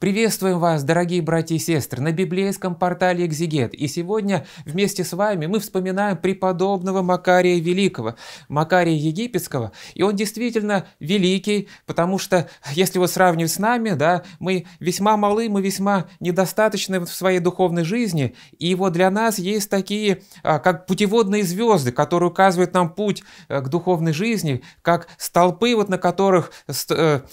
Приветствуем вас, дорогие братья и сестры, на библейском портале «Экзигет». И сегодня вместе с вами мы вспоминаем преподобного Макария Великого, Макария Египетского. И он действительно великий, потому что, если его сравнивать с нами, да, мы весьма малы, мы весьма недостаточны в своей духовной жизни. И вот для нас есть такие, а, как путеводные звезды, которые указывают нам путь э, к духовной жизни, как столпы, вот на которых э,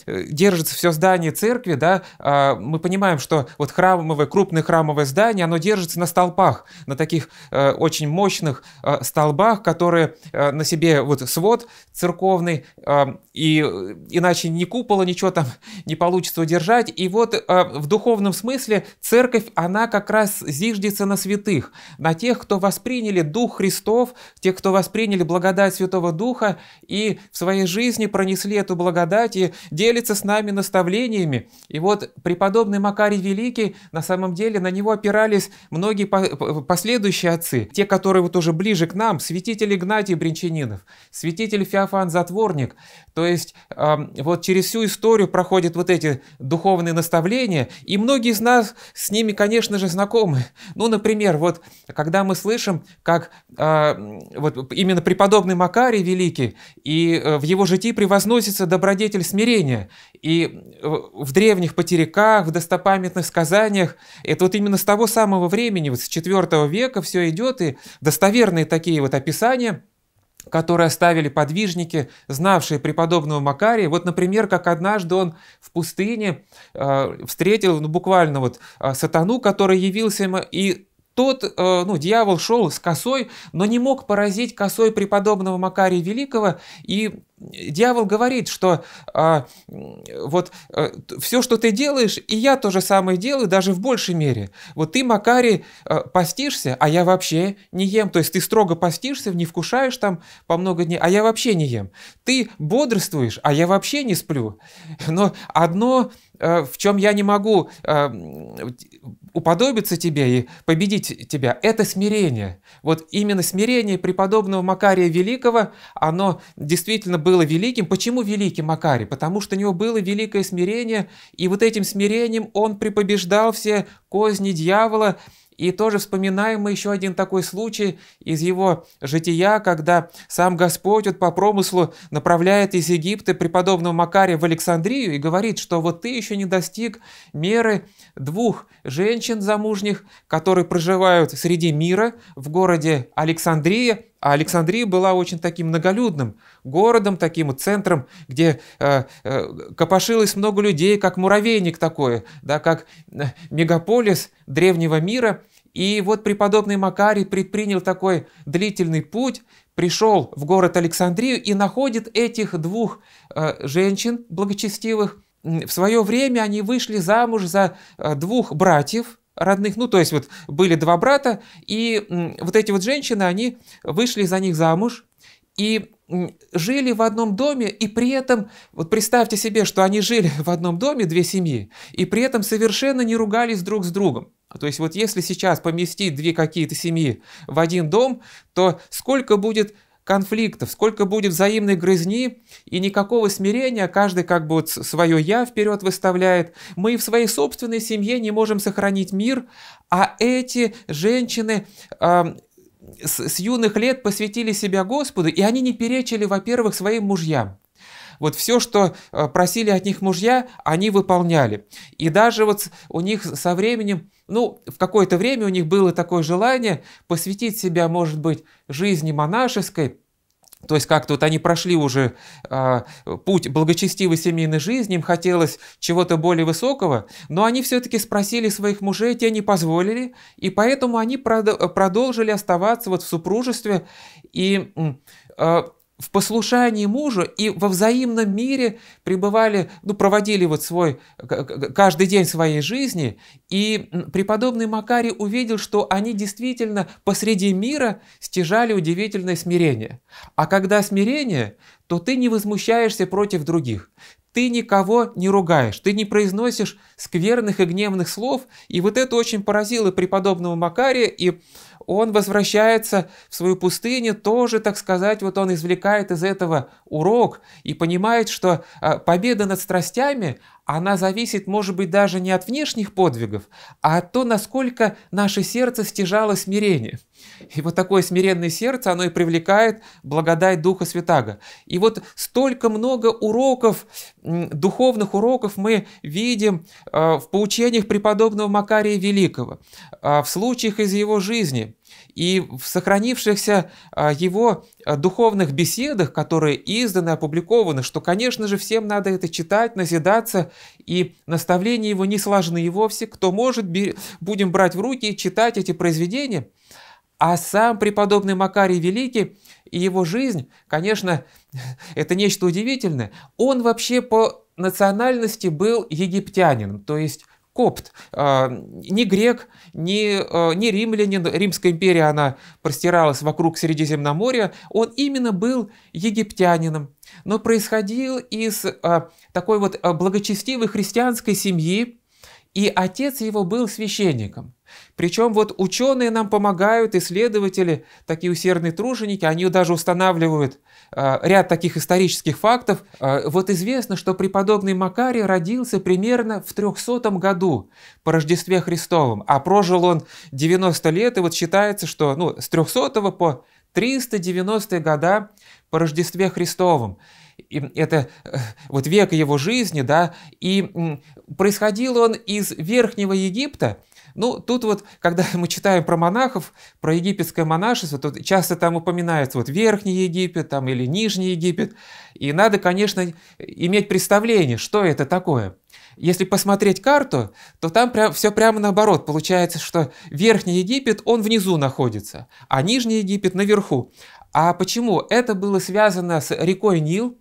э, держится все здание церкви, да, а, мы понимаем, что вот храмовое, крупное храмовое здание, оно держится на столпах, на таких э, очень мощных э, столбах, которые э, на себе вот свод церковный, эм, и иначе ни купола, ничего там не получится удержать. И вот в духовном смысле церковь, она как раз зиждется на святых, на тех, кто восприняли Дух Христов, тех, кто восприняли благодать Святого Духа и в своей жизни пронесли эту благодать и делятся с нами наставлениями. И вот при преподобный Макарий Великий, на самом деле на него опирались многие последующие отцы, те, которые вот уже ближе к нам, святитель Игнатий Бринчанинов, святитель Феофан Затворник. То есть вот через всю историю проходят вот эти духовные наставления, и многие из нас с ними, конечно же, знакомы. Ну, например, вот когда мы слышим, как а, вот именно преподобный Макарий Великий, и э, в его житии превозносится добродетель смирения, и э, в древних потеряках, стихах, в достопамятных сказаниях. Это вот именно с того самого времени, вот с IV века все идет, и достоверные такие вот описания – которые оставили подвижники, знавшие преподобного Макария. Вот, например, как однажды он в пустыне э, встретил ну, буквально вот э, сатану, который явился ему и тот, э, ну, дьявол шел с косой, но не мог поразить косой преподобного Макария Великого, и э, дьявол говорит, что э, вот э, все, что ты делаешь, и я то же самое делаю, даже в большей мере. Вот ты, Макарий, э, постишься, а я вообще не ем. То есть ты строго постишься, не вкушаешь там по много дней, а я вообще не ем. Ты бодрствуешь, а я вообще не сплю. Но одно в чем я не могу уподобиться тебе и победить тебя, это смирение. Вот именно смирение преподобного Макария Великого, оно действительно было великим. Почему великий Макарий? Потому что у него было великое смирение, и вот этим смирением он препобеждал все козни дьявола, и тоже вспоминаем мы еще один такой случай из его жития, когда сам Господь вот по промыслу направляет из Египта преподобного Макария в Александрию и говорит, что вот ты еще не достиг меры двух женщин замужних, которые проживают среди мира в городе Александрия, а Александрия была очень таким многолюдным городом, таким центром, где э, э, копошилось много людей, как муравейник такое, да, как э, мегаполис древнего мира. И вот преподобный Макарий предпринял такой длительный путь, пришел в город Александрию и находит этих двух э, женщин благочестивых. В свое время они вышли замуж за э, двух братьев, родных, ну то есть вот были два брата, и вот эти вот женщины, они вышли за них замуж, и жили в одном доме, и при этом, вот представьте себе, что они жили в одном доме, две семьи, и при этом совершенно не ругались друг с другом. То есть вот если сейчас поместить две какие-то семьи в один дом, то сколько будет конфликтов, сколько будет взаимной грызни и никакого смирения, каждый как бы вот свое «я» вперед выставляет. Мы в своей собственной семье не можем сохранить мир, а эти женщины э, с, с юных лет посвятили себя Господу, и они не перечили, во-первых, своим мужьям. Вот все, что э, просили от них мужья, они выполняли. И даже вот у них со временем, ну, в какое-то время у них было такое желание посвятить себя, может быть, жизни монашеской, то есть как-то вот они прошли уже э, путь благочестивой семейной жизни, им хотелось чего-то более высокого, но они все-таки спросили своих мужей, те не позволили, и поэтому они прод продолжили оставаться вот в супружестве. И э, в послушании мужу и во взаимном мире пребывали, ну, проводили вот свой, каждый день своей жизни. И преподобный Макарий увидел, что они действительно посреди мира стяжали удивительное смирение. А когда смирение, то ты не возмущаешься против других. Ты никого не ругаешь, ты не произносишь скверных и гневных слов. И вот это очень поразило преподобного Макария, и он возвращается в свою пустыню, тоже, так сказать, вот он извлекает из этого урок и понимает, что а, победа над страстями, она зависит, может быть, даже не от внешних подвигов, а от того, насколько наше сердце стяжало смирение. И вот такое смиренное сердце, оно и привлекает благодать Духа Святаго. И вот столько много уроков, духовных уроков мы видим э, в поучениях преподобного Макария Великого, э, в случаях из его жизни и в сохранившихся э, его духовных беседах, которые изданы, опубликованы, что, конечно же, всем надо это читать, назидаться, и наставления его не сложны вовсе. Кто может, будем брать в руки и читать эти произведения – а сам преподобный Макарий Великий и его жизнь, конечно, это нечто удивительное. Он вообще по национальности был египтянином, то есть копт, а, не грек, не, а, не римлянин, Римская империя, она простиралась вокруг Средиземноморья, он именно был египтянином, но происходил из а, такой вот благочестивой христианской семьи, и отец его был священником. Причем вот ученые нам помогают, исследователи, такие усердные труженики, они даже устанавливают а, ряд таких исторических фактов. А, вот известно, что преподобный Макарий родился примерно в 300 году по Рождестве Христовом, а прожил он 90 лет, и вот считается, что ну, с 300 по 390 года по Рождестве Христовом это э, вот век его жизни, да, и происходил он из Верхнего Египта, ну, тут вот, когда мы читаем про монахов, про египетское монашество, тут часто там упоминается вот Верхний Египет там, или Нижний Египет. И надо, конечно, иметь представление, что это такое. Если посмотреть карту, то там прям, все прямо наоборот. Получается, что Верхний Египет, он внизу находится, а Нижний Египет наверху. А почему? Это было связано с рекой Нил,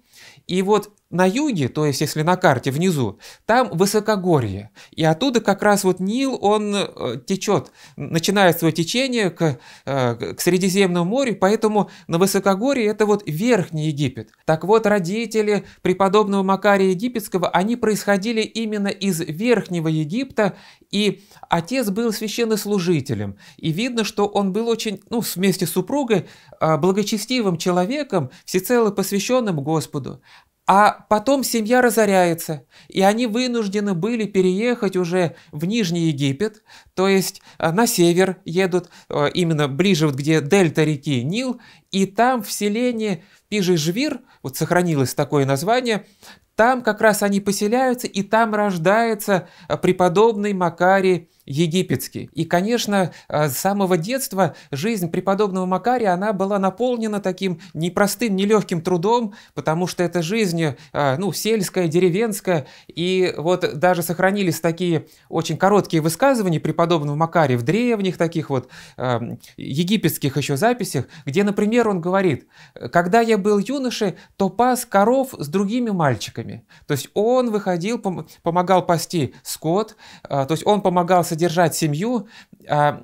и вот на юге, то есть если на карте внизу, там высокогорье. И оттуда как раз вот Нил, он э, течет, начинает свое течение к, э, к Средиземному морю, поэтому на высокогорье это вот Верхний Египет. Так вот, родители преподобного Макария Египетского, они происходили именно из Верхнего Египта, и отец был священнослужителем. И видно, что он был очень, ну, вместе с супругой, э, благочестивым человеком, всецело посвященным Господу. А потом семья разоряется, и они вынуждены были переехать уже в Нижний Египет, то есть э, на север едут, э, именно ближе, вот где дельта реки Нил, и там в селении Пижижвир, вот сохранилось такое название, там как раз они поселяются, и там рождается э, преподобный Макарий египетский. И, конечно, э, с самого детства жизнь преподобного Макария, она была наполнена таким непростым, нелегким трудом, потому что это жизнь, э, ну, сельская, деревенская, и вот даже сохранились такие очень короткие высказывания преподобного Макария в древних таких вот эм, египетских еще записях, где, например, он говорит, «Когда я был юношей, то пас коров с другими мальчиками, скотами. То есть он выходил, помогал пасти скот, а, то есть он помогал содержать семью. А,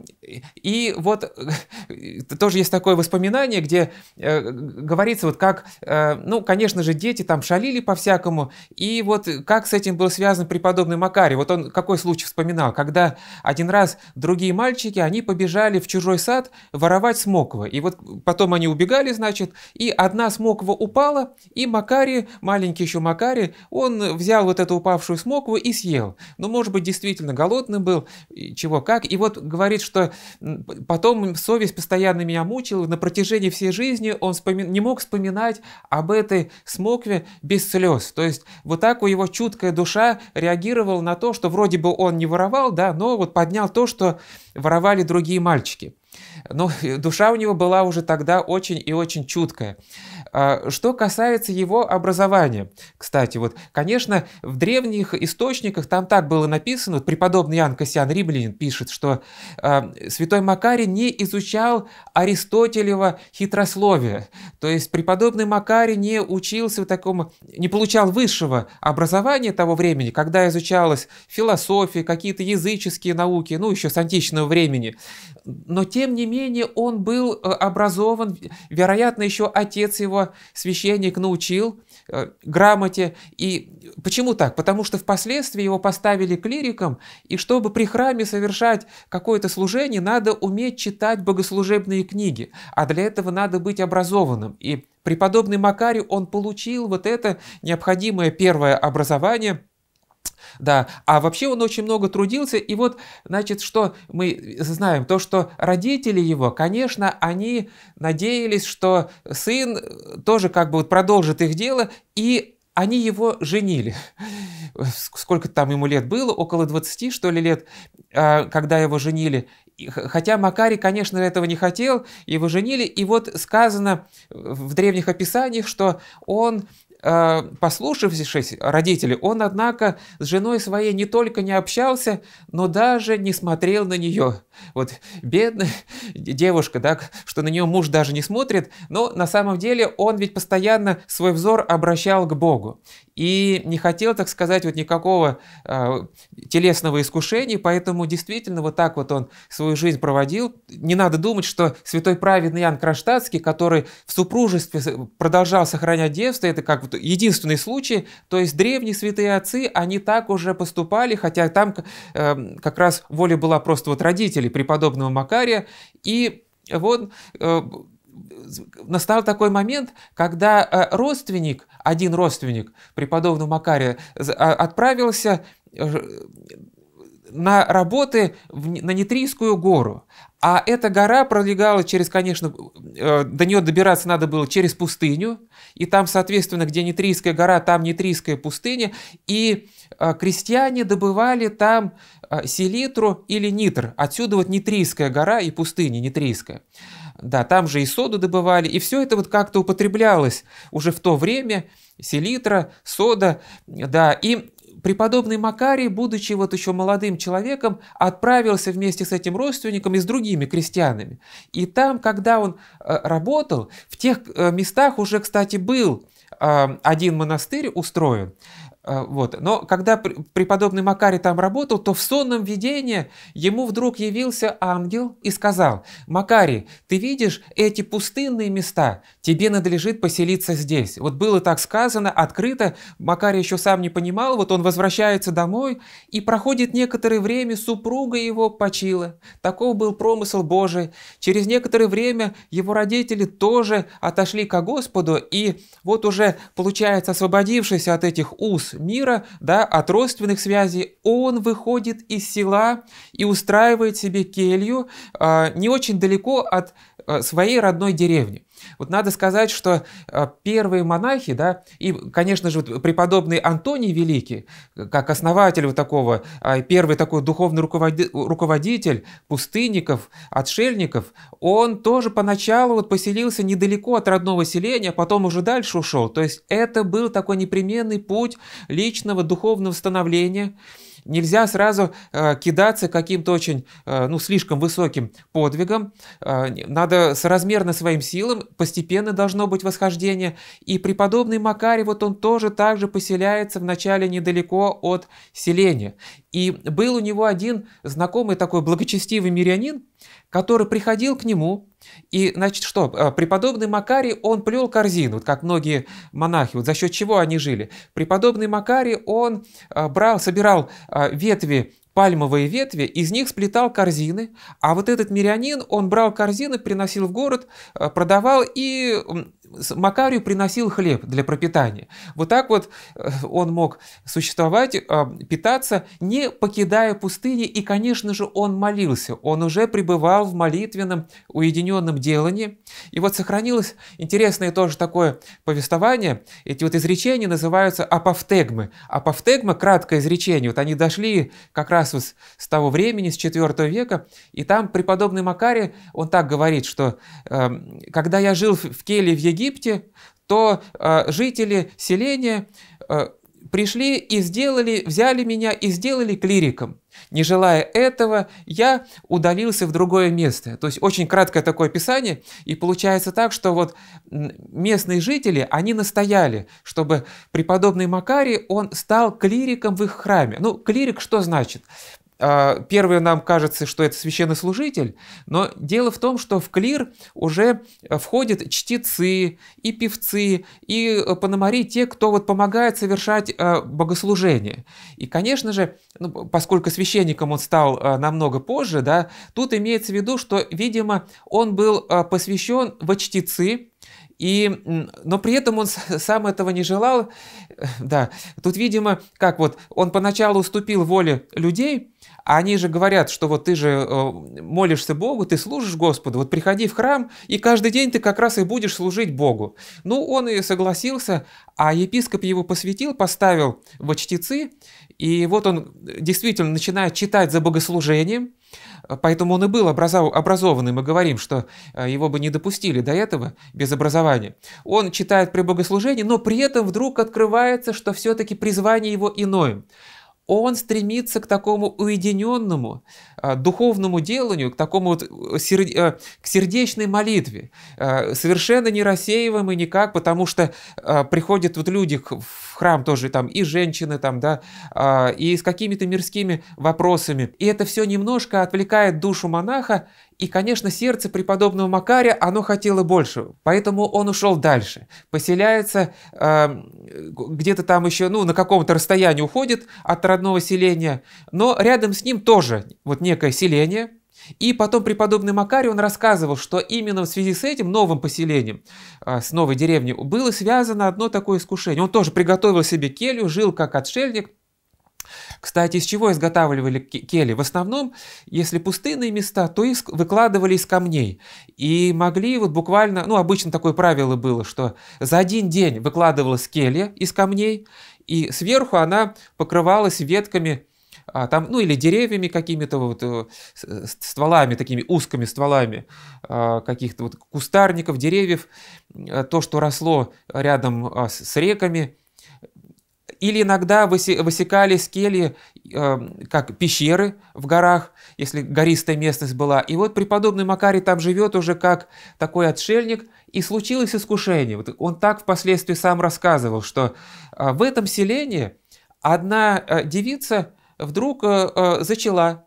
и вот тоже есть такое воспоминание, где э, говорится, вот как, э, ну, конечно же, дети там шалили по-всякому, и вот как с этим был связан преподобный Макарий. Вот он какой случай вспоминал, когда один раз другие мальчики, они побежали в чужой сад воровать смоква. И вот потом они убегали, значит, и одна смоква упала, и Макарий, маленький еще Макарий, Гарри, он взял вот эту упавшую смокву и съел. Ну, может быть, действительно голодный был, чего как. И вот говорит, что потом совесть постоянно меня мучила. На протяжении всей жизни он вспомин... не мог вспоминать об этой смокве без слез. То есть вот так у его чуткая душа реагировала на то, что вроде бы он не воровал, да, но вот поднял то, что воровали другие мальчики. Но ну, душа у него была уже тогда очень и очень чуткая. А, что касается его образования, кстати, вот, конечно, в древних источниках там так было написано, вот преподобный Иоанн Кассиан Римлянин пишет, что а, святой Макарий не изучал Аристотелева хитрословие, то есть преподобный Макарий не учился в таком, не получал высшего образования того времени, когда изучалась философия, какие-то языческие науки, ну, еще с античного времени, но тем не менее, он был э, образован, вероятно, еще отец его, священник, научил э, грамоте. И почему так? Потому что впоследствии его поставили клириком, и чтобы при храме совершать какое-то служение, надо уметь читать богослужебные книги, а для этого надо быть образованным. И преподобный Макарий, он получил вот это необходимое первое образование – да, а вообще он очень много трудился, и вот, значит, что мы знаем, то, что родители его, конечно, они надеялись, что сын тоже как бы продолжит их дело, и они его женили. Сколько там ему лет было, около 20, что ли, лет, а, когда его женили. Хотя Макарий, конечно, этого не хотел, его женили. И вот сказано в древних описаниях, что он а, послушавшись родители. он, однако, с женой своей не только не общался, но даже не смотрел на нее. Вот бедная девушка, да, что на нее муж даже не смотрит, но на самом деле он ведь постоянно свой взор обращал к Богу и не хотел, так сказать, вот никакого э, телесного искушения, поэтому действительно вот так вот он свою жизнь проводил. Не надо думать, что святой праведный Иоанн Кронштадтский, который в супружестве продолжал сохранять девство, это как единственный случай, то есть древние святые отцы, они так уже поступали, хотя там э, как раз воля была просто вот родителей преподобного Макария, и вот э, настал такой момент, когда э, родственник, один родственник преподобного Макария а, отправился на работы в, на Нитрийскую гору. А эта гора пролегала через, конечно, э, до нее добираться надо было через пустыню. И там, соответственно, где Нитрийская гора, там Нитрийская пустыня. И э, крестьяне добывали там э, селитру или нитр. Отсюда вот Нитрийская гора и пустыня Нитрийская. Да, там же и соду добывали. И все это вот как-то употреблялось уже в то время селитра, сода, да, и преподобный Макарий, будучи вот еще молодым человеком, отправился вместе с этим родственником и с другими крестьянами. И там, когда он э, работал, в тех э, местах уже, кстати, был э, один монастырь устроен, а, вот. Но когда преподобный Макарий там работал, то в сонном видении ему вдруг явился ангел и сказал, «Макарий, ты видишь эти пустынные места? Тебе надлежит поселиться здесь». Вот было так сказано, открыто, Макарий еще сам не понимал, вот он возвращается домой, и проходит некоторое время, супруга его почила. Таков был промысл Божий. Через некоторое время его родители тоже отошли ко Господу, и вот уже, получается, освободившись от этих уз, мира, да, от родственных связей, он выходит из села и устраивает себе келью э, не очень далеко от э, своей родной деревни. Вот надо сказать, что э, первые монахи, да, и, конечно же, преподобный Антоний Великий, э, как основатель вот такого, а, первый такой духовный руководитель пустынников, отшельников, он тоже поначалу вот поселился недалеко от родного селения, а потом уже дальше ушел. То есть это был такой непременный путь личного духовного становления, Нельзя сразу э, кидаться каким-то очень, э, ну, слишком высоким подвигом. Э, надо соразмерно своим силам, постепенно должно быть восхождение. И преподобный Макарий, вот он тоже также поселяется вначале недалеко от селения. И был у него один знакомый такой благочестивый мирянин, который приходил к нему, и, значит, что, э, преподобный Макарий, он плел корзину, вот как многие монахи, вот за счет чего они жили. Преподобный Макарий, он э, брал, собирал э, ветви пальмовые ветви, из них сплетал корзины, а вот этот мирянин, он брал корзины, приносил в город, продавал и Макарию приносил хлеб для пропитания. Вот так вот э, он мог существовать, э, питаться, не покидая пустыни, и, конечно же, он молился. Он уже пребывал в молитвенном уединенном делании. И вот сохранилось интересное тоже такое повествование. Эти вот изречения называются апофтегмы. Апофтегма – краткое изречение. Вот они дошли как раз вот с того времени, с IV века, и там преподобный Макарий, он так говорит, что эм, «когда я жил в келье в Египте, Египте, то э, жители селения э, пришли и сделали, взяли меня и сделали клириком. Не желая этого, я удалился в другое место. То есть очень краткое такое описание. И получается так, что вот местные жители, они настояли, чтобы преподобный Макарий, он стал клириком в их храме. Ну, клирик что значит? А, Первое нам кажется, что это священнослужитель, но дело в том, что в клир уже входят чтецы и певцы, и э, пономари, те, кто вот помогает совершать э, богослужение. И, конечно же, ну, поскольку священником он стал э, намного позже, да, тут имеется в виду, что, видимо, он был посвящен во чтецы, и, но при этом он сам этого не желал. Да, тут, видимо, как вот, он поначалу уступил воле людей, а они же говорят, что вот ты же э, молишься Богу, ты служишь Господу, вот приходи в храм, и каждый день ты как раз и будешь служить Богу. Ну, он и согласился, а епископ его посвятил, поставил во чтецы, и вот он действительно начинает читать за богослужением, Поэтому он и был образованным. образованный. Мы говорим, что э, его бы не допустили до этого без образования. Он читает при богослужении, но при этом вдруг открывается, что все-таки призвание его иное он стремится к такому уединенному а, духовному деланию, к такому вот э, сер... Э, к сердечной молитве, а, совершенно не рассеиваемой никак, потому что а, приходят вот люди в храм тоже там и женщины там, да, и с какими-то мирскими вопросами. И это все немножко отвлекает душу монаха и, конечно, сердце преподобного Макария, оно хотело больше, поэтому он ушел дальше. Поселяется э, где-то там еще, ну, на каком-то расстоянии уходит от родного селения, но рядом с ним тоже вот некое селение. И потом преподобный Макарий, он рассказывал, что именно в связи с этим новым поселением, э, с новой деревней, было связано одно такое искушение. Он тоже приготовил себе келью, жил как отшельник – кстати, из чего изготавливали кели? В основном, если пустынные места, то их выкладывали из камней. И могли вот буквально, ну обычно такое правило было, что за один день выкладывалась келья из камней, и сверху она покрывалась ветками а, там, ну или деревьями какими-то вот э, стволами, такими узкими стволами а, каких-то вот кустарников, деревьев, а, то, что росло рядом а, с, с реками, или иногда высекали скели, эм, как пещеры в горах, если гористая местность была. И вот преподобный Макарий там живет уже как такой отшельник, и случилось искушение. Вот он так впоследствии сам рассказывал, что э, в этом селении одна э, девица вдруг э, зачала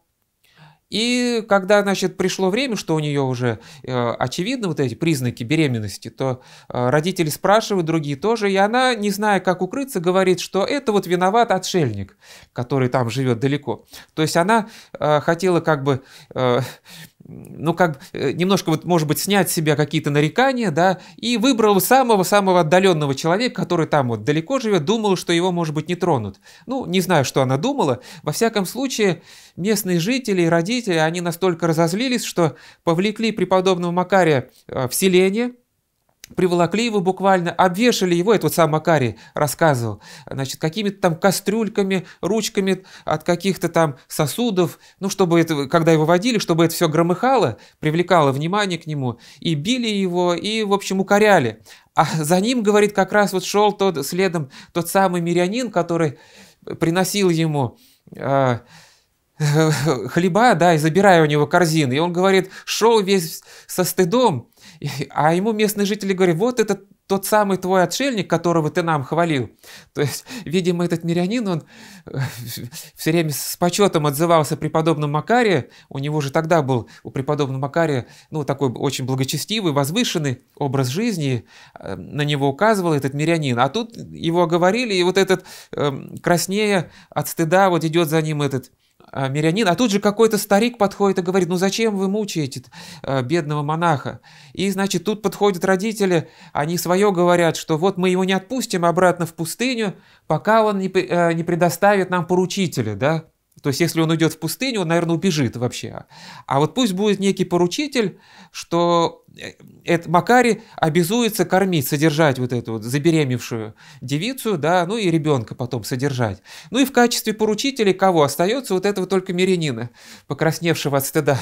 и когда, значит, пришло время, что у нее уже э, очевидны вот эти признаки беременности, то э, родители спрашивают, другие тоже, и она, не зная, как укрыться, говорит, что это вот виноват отшельник, который там живет далеко. То есть она э, хотела как бы... Э, ну, как э, немножко, вот, может быть, снять с себя какие-то нарекания, да, и выбрал самого-самого отдаленного человека, который там вот далеко живет, думал, что его, может быть, не тронут. Ну, не знаю, что она думала. Во всяком случае, местные жители и родители, они настолько разозлились, что повлекли преподобного Макария э, в селение – приволокли его буквально, обвешали его, это вот сам Макари рассказывал, значит, какими-то там кастрюльками, ручками от каких-то там сосудов, ну, чтобы это, когда его водили, чтобы это все громыхало, привлекало внимание к нему, и били его, и, в общем, укоряли. А за ним, говорит, как раз вот шел тот, следом тот самый мирянин, который приносил ему э, хлеба, да, и забирая у него корзины. И он говорит, шел весь со стыдом, А ему местные жители говорят, вот это тот самый твой отшельник, которого ты нам хвалил. То есть, видимо, этот мирянин, он все время с почетом отзывался преподобном Макария. У него же тогда был, у преподобного Макария, ну, такой очень благочестивый, возвышенный образ жизни. Э, на него указывал этот мирянин. А тут его оговорили, и вот этот эм, краснее от стыда вот идет за ним этот а, мирянин, а тут же какой-то старик подходит и говорит, ну зачем вы мучаете а, бедного монаха? И, значит, тут подходят родители, они свое говорят, что вот мы его не отпустим обратно в пустыню, пока он не, э, не предоставит нам поручителя, да, то есть, если он уйдет в пустыню, он, наверное, убежит вообще. А вот пусть будет некий поручитель, что э, это Макари обязуется кормить, содержать вот эту вот забеременевшую девицу, да, ну и ребенка потом содержать. Ну и в качестве поручителя кого остается вот этого только мирянина, покрасневшего от стыда,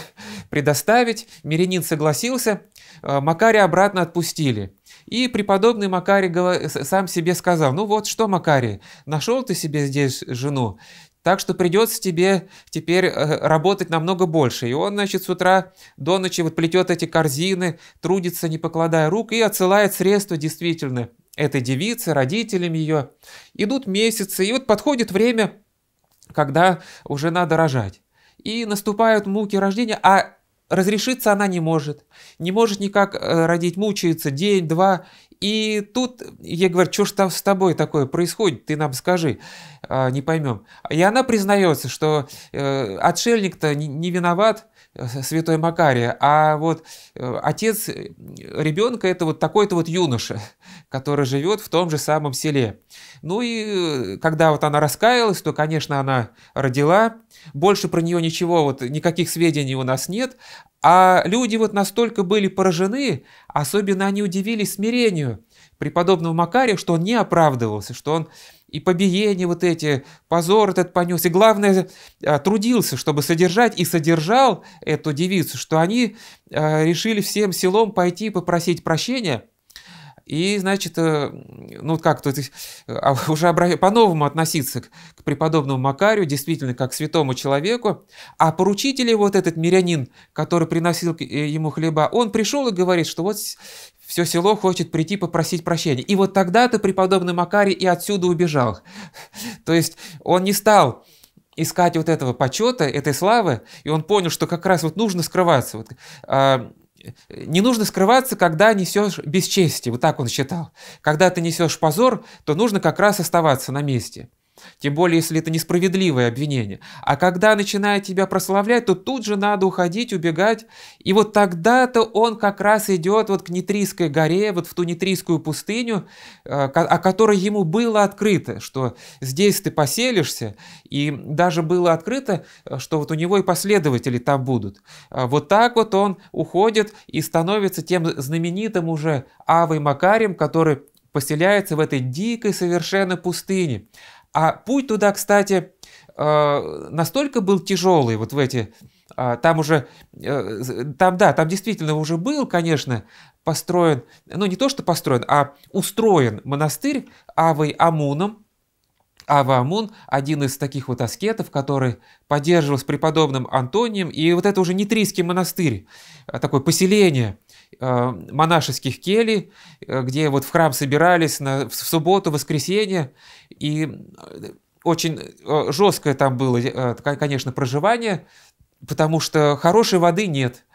предоставить. Мирянин согласился, э, Макари обратно отпустили. И преподобный Макарий э, сам себе сказал, ну вот что, Макарий, нашел ты себе здесь жену, так что придется тебе теперь э, работать намного больше. И он, значит, с утра до ночи вот плетет эти корзины, трудится, не покладая рук, и отсылает средства действительно этой девице, родителям ее. Идут месяцы, и вот подходит время, когда уже надо рожать. И наступают муки рождения, а разрешиться она не может. Не может никак э, родить, мучается день-два, и тут я говорю, что ж там с тобой такое происходит, ты нам скажи, а, не поймем. И она признается, что э, отшельник-то не виноват, Э, святой Макария, а вот э, отец э, ребенка это вот такой-то вот юноша, который живет в том же самом селе. Ну и когда вот она раскаялась, то, конечно, она родила, больше про нее ничего, вот никаких сведений у нас нет, а люди вот настолько были поражены, особенно они удивились смирению преподобного Макария, что он не оправдывался, что он и побиения вот эти, позор этот понес. И главное, а, трудился, чтобы содержать, и содержал эту девицу, что они а, решили всем селом пойти попросить прощения. И, значит, э, ну как-то а, уже по-новому относиться к преподобному Макарию, действительно, как к святому человеку. А поручитель вот этот мирянин, который приносил э, ему хлеба, он пришел и говорит, что вот все село хочет прийти попросить прощения. И вот тогда-то преподобный Макарий и отсюда убежал. То есть он не стал искать вот этого почета, этой славы, и он понял, что как раз вот нужно скрываться. Вот, а, не нужно скрываться, когда несешь бесчестие, вот так он считал. Когда ты несешь позор, то нужно как раз оставаться на месте. Тем более, если это несправедливое обвинение. А когда начинает тебя прославлять, то тут же надо уходить, убегать. И вот тогда-то он как раз идет вот к Нитрийской горе, вот в ту Нитрийскую пустыню, э, о которой ему было открыто, что здесь ты поселишься. И даже было открыто, э, что вот у него и последователи там будут. Э, вот так вот он уходит и становится тем знаменитым уже Авой Макарием, который поселяется в этой дикой совершенно пустыне. А путь туда, кстати, э, настолько был тяжелый вот в эти... А, там уже, э, там, да, там действительно уже был, конечно, построен, ну не то, что построен, а устроен монастырь Авой Амуном, Ава Амун, один из таких вот аскетов, который поддерживал с преподобным Антонием, и вот это уже нитрийский монастырь, а, такое поселение – Э, монашеских келей, э, где вот в храм собирались на, в субботу, воскресенье, и э, очень жесткое там было, конечно, проживание, потому что хорошей воды нет.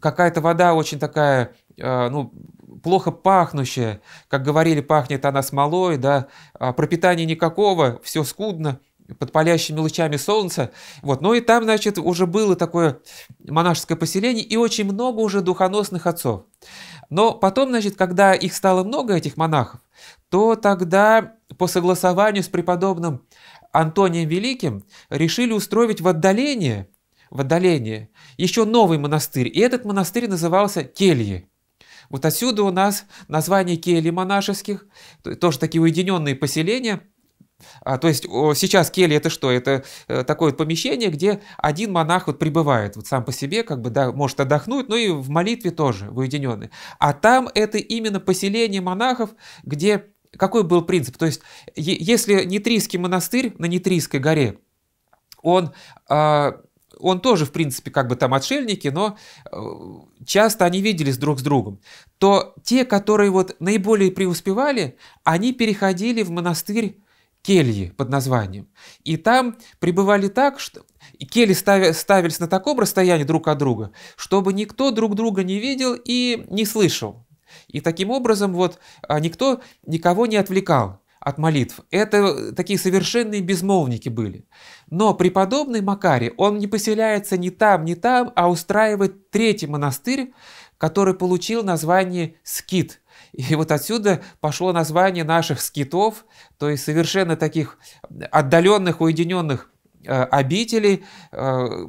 Какая-то вода очень такая, ну, плохо пахнущая, как говорили, пахнет она смолой, да, а пропитания никакого, все скудно под палящими лучами солнца. Вот. Ну и там, значит, уже было такое монашеское поселение и очень много уже духоносных отцов. Но потом, значит, когда их стало много, этих монахов, то тогда по согласованию с преподобным Антонием Великим решили устроить в отдалении, в отдалении еще новый монастырь. И этот монастырь назывался Кельи. Вот отсюда у нас название кельи монашеских, тоже такие уединенные поселения – а, то есть сейчас келья это что? Это э, такое вот помещение, где один монах вот пребывает вот сам по себе, как бы да, может отдохнуть, ну и в молитве тоже в уединенной. А там это именно поселение монахов, где какой был принцип? То есть если Нитрийский монастырь на Нитрийской горе, он а, он тоже, в принципе, как бы там отшельники, но э, часто они виделись друг с другом, то те, которые вот наиболее преуспевали, они переходили в монастырь кельи под названием. И там пребывали так, что и ставились на таком расстоянии друг от друга, чтобы никто друг друга не видел и не слышал. И таким образом вот а, никто никого не отвлекал от молитв. Это такие совершенные безмолвники были. Но преподобный Макарий, он не поселяется ни там, ни там, а устраивает третий монастырь, который получил название Скит – и вот отсюда пошло название наших скитов, то есть совершенно таких отдаленных, уединенных э, обителей, э,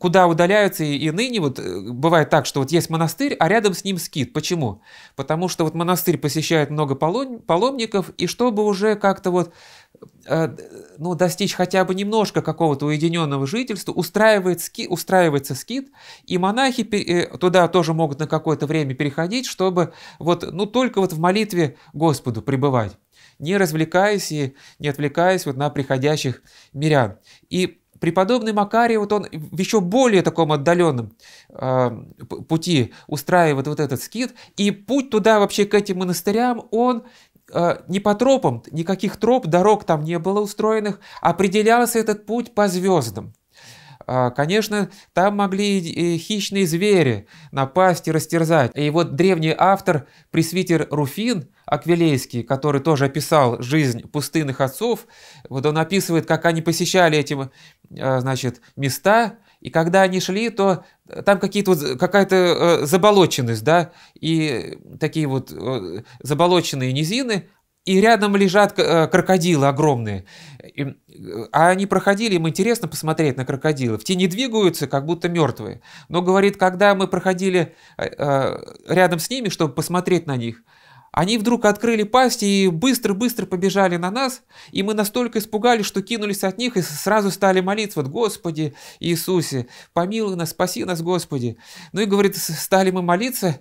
куда удаляются и, ныне. Вот э, бывает так, что вот есть монастырь, а рядом с ним скит. Почему? Потому что вот монастырь посещает много паломников, и чтобы уже как-то вот Э, ну, достичь хотя бы немножко какого-то уединенного жительства, устраивает ски, устраивается скит, и монахи э, туда тоже могут на какое-то время переходить, чтобы вот, ну, только вот в молитве Господу пребывать, не развлекаясь и не отвлекаясь вот на приходящих мирян. И преподобный Макарий, вот он в еще более таком отдаленном э, пути устраивает вот этот скит, и путь туда вообще к этим монастырям, он Э, не по тропам, никаких троп, дорог там не было устроенных, определялся этот путь по звездам. А, конечно, там могли и хищные звери напасть и растерзать. И вот древний автор, пресвитер Руфин Аквилейский, который тоже описал жизнь пустынных отцов, вот он описывает, как они посещали эти э, значит, места, и когда они шли, то э, там какие-то вот, какая-то э, заболоченность, да, и такие вот э, заболоченные низины, и рядом лежат крокодилы огромные. А они проходили, им интересно посмотреть на крокодилов. Те не двигаются, как будто мертвые. Но, говорит, когда мы проходили рядом с ними, чтобы посмотреть на них – они вдруг открыли пасть и быстро-быстро побежали на нас, и мы настолько испугались, что кинулись от них и сразу стали молиться, вот, Господи Иисусе, помилуй нас, спаси нас, Господи. Ну и, говорит, стали мы молиться,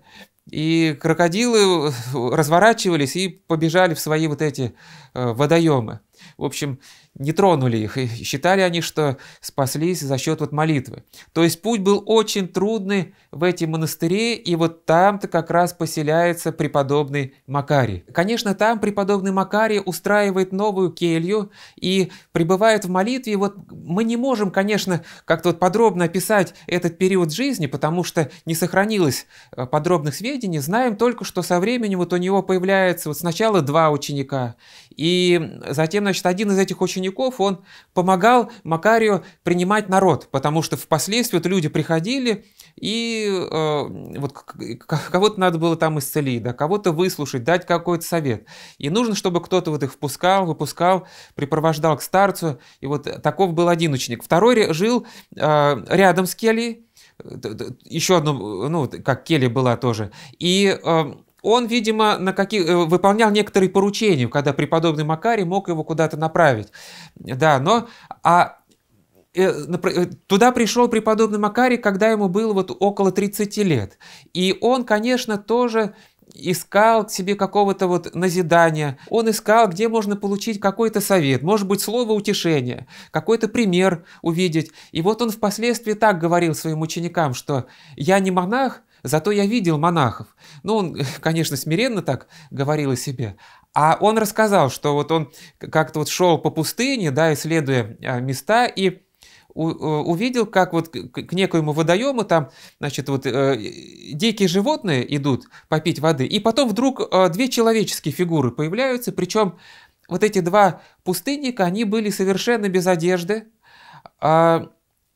и крокодилы разворачивались и побежали в свои вот эти э, водоемы в общем, не тронули их. И считали они, что спаслись за счет вот молитвы. То есть путь был очень трудный в эти монастыри, и вот там-то как раз поселяется преподобный Макарий. Конечно, там преподобный Макарий устраивает новую келью и пребывает в молитве. И вот мы не можем, конечно, как-то вот подробно описать этот период жизни, потому что не сохранилось э, подробных сведений. Знаем только, что со временем вот у него появляется вот сначала два ученика, и затем, значит, один из этих учеников, он помогал Макарию принимать народ, потому что впоследствии вот люди приходили, и э, вот кого-то надо было там исцелить, да, кого-то выслушать, дать какой-то совет. И нужно, чтобы кто-то вот их впускал, выпускал, припровождал к старцу. И вот таков был один ученик. Второй жил э, рядом с Келли, еще одну, ну, как Келли была тоже. И э, он, видимо, на каких, э, выполнял некоторые поручения, когда преподобный Макарий мог его куда-то направить. Да, но... А э, э, туда пришел преподобный Макарий, когда ему было вот около 30 лет. И он, конечно, тоже искал к себе какого-то вот назидания, он искал, где можно получить какой-то совет, может быть, слово утешения, какой-то пример увидеть. И вот он впоследствии так говорил своим ученикам, что «я не монах, Зато я видел монахов. Ну, он, конечно, смиренно так говорил о себе. А он рассказал, что вот он как-то вот шел по пустыне, да, исследуя а, места, и э, увидел, как вот к некоему водоему там, значит, вот э, дикие животные идут попить воды, и потом вдруг э, две человеческие фигуры появляются, причем вот эти два пустынника, они были совершенно без одежды, э,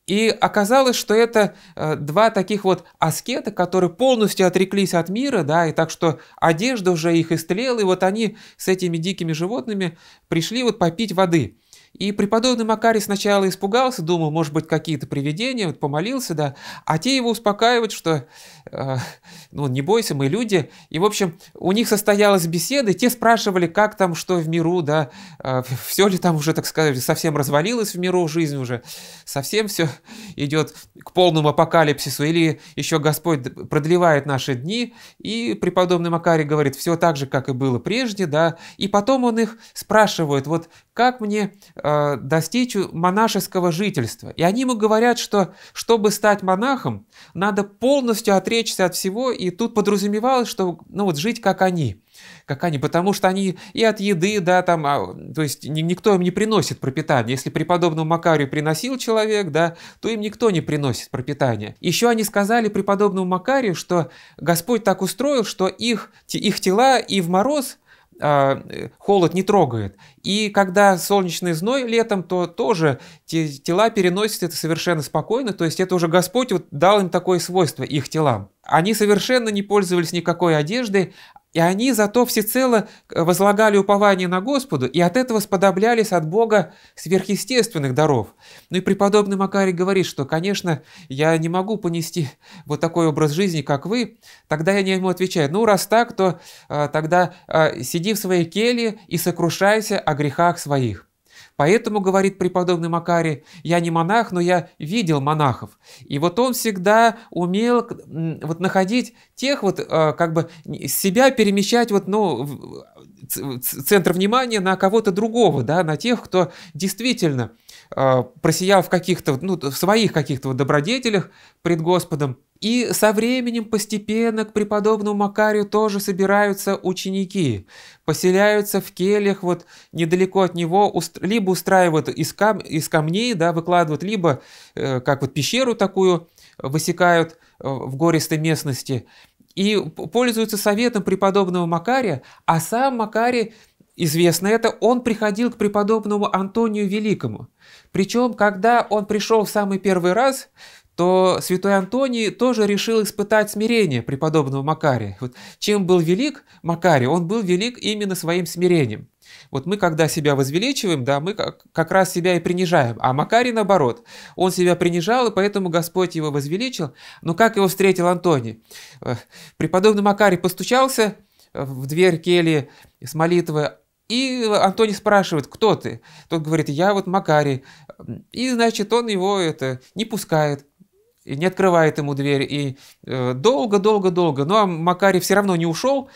и оказалось, что это э, два таких вот аскета, которые полностью отреклись от мира, да, и так что одежда уже их истлела, и вот они с этими дикими животными пришли вот попить воды. И преподобный Макарий сначала испугался, думал, может быть, какие-то привидения, вот помолился, да, а те его успокаивают, что а, ну, не бойся, мы люди. И, в общем, у них состоялась беседа, и те спрашивали, как там, что в миру, да, а, все ли там уже, так сказать, совсем развалилось в миру, жизнь уже совсем все идет к полному апокалипсису, или еще Господь продлевает наши дни, и преподобный Макарий говорит, все так же, как и было прежде, да, и потом он их спрашивает, вот как мне э, достичь монашеского жительства? И они ему говорят, что чтобы стать монахом, надо полностью отречься отвлечься от всего, и тут подразумевалось, что, ну вот, жить как они, как они, потому что они и от еды, да, там, а, то есть ни никто им не приносит пропитание. Если преподобному Макарию приносил человек, да, то им никто не приносит пропитание. Еще они сказали преподобному Макарию, что Господь так устроил, что их, их тела и в мороз а, холод не трогает. И когда солнечный зной летом, то тоже тела переносят это совершенно спокойно. То есть это уже Господь вот дал им такое свойство, их телам. Они совершенно не пользовались никакой одеждой, и они зато всецело э, возлагали упование на Господу и от этого сподоблялись от Бога сверхъестественных даров. Ну и преподобный Макарий говорит, что, конечно, я не могу понести вот такой образ жизни, как вы. Тогда я не ему отвечаю, ну раз так, то э, тогда э, сиди в своей келье и сокрушайся о грехах своих. Поэтому, говорит преподобный Макарий, я не монах, но я видел монахов. И вот он всегда умел вот находить тех вот, э, как бы себя перемещать вот, ну, центр внимания на кого-то другого, да, на тех, кто действительно а, просиял в каких-то, ну, в своих каких-то вот добродетелях пред Господом. И со временем постепенно к преподобному Макарию тоже собираются ученики, поселяются в кельях вот недалеко от него, либо устраивают из, кам из камней, да, выкладывают, либо э, как вот пещеру такую высекают э, в гористой местности, и пользуются советом преподобного Макария, а сам Макарий Известно это, он приходил к преподобному Антонию Великому. Причем, когда он пришел в самый первый раз, то святой Антоний тоже решил испытать смирение преподобного Макария. Вот чем был велик Макарий? Он был велик именно своим смирением. Вот мы, когда себя возвеличиваем, да, мы как, как раз себя и принижаем. А Макарий, наоборот, он себя принижал, и поэтому Господь его возвеличил. Но как его встретил Антоний? Э, преподобный Макарий постучался в дверь кельи с молитвой и Антоний спрашивает, кто ты? Тот говорит, я вот Макарий. И, значит, он его это не пускает, не открывает ему дверь. И долго-долго-долго. Э, ну а Макарий все равно не ушел.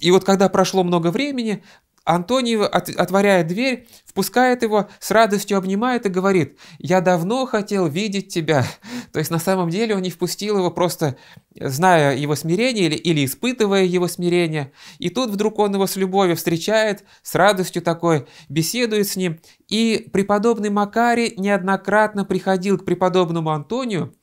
И вот когда прошло много времени, Антонио, от, отворяя дверь, впускает его, с радостью обнимает и говорит «Я давно хотел видеть тебя». То есть на самом деле он не впустил его, просто зная его смирение или, или испытывая его смирение. И тут вдруг он его с любовью встречает, с радостью такой, беседует с ним. И преподобный Макарий неоднократно приходил к преподобному Антонию,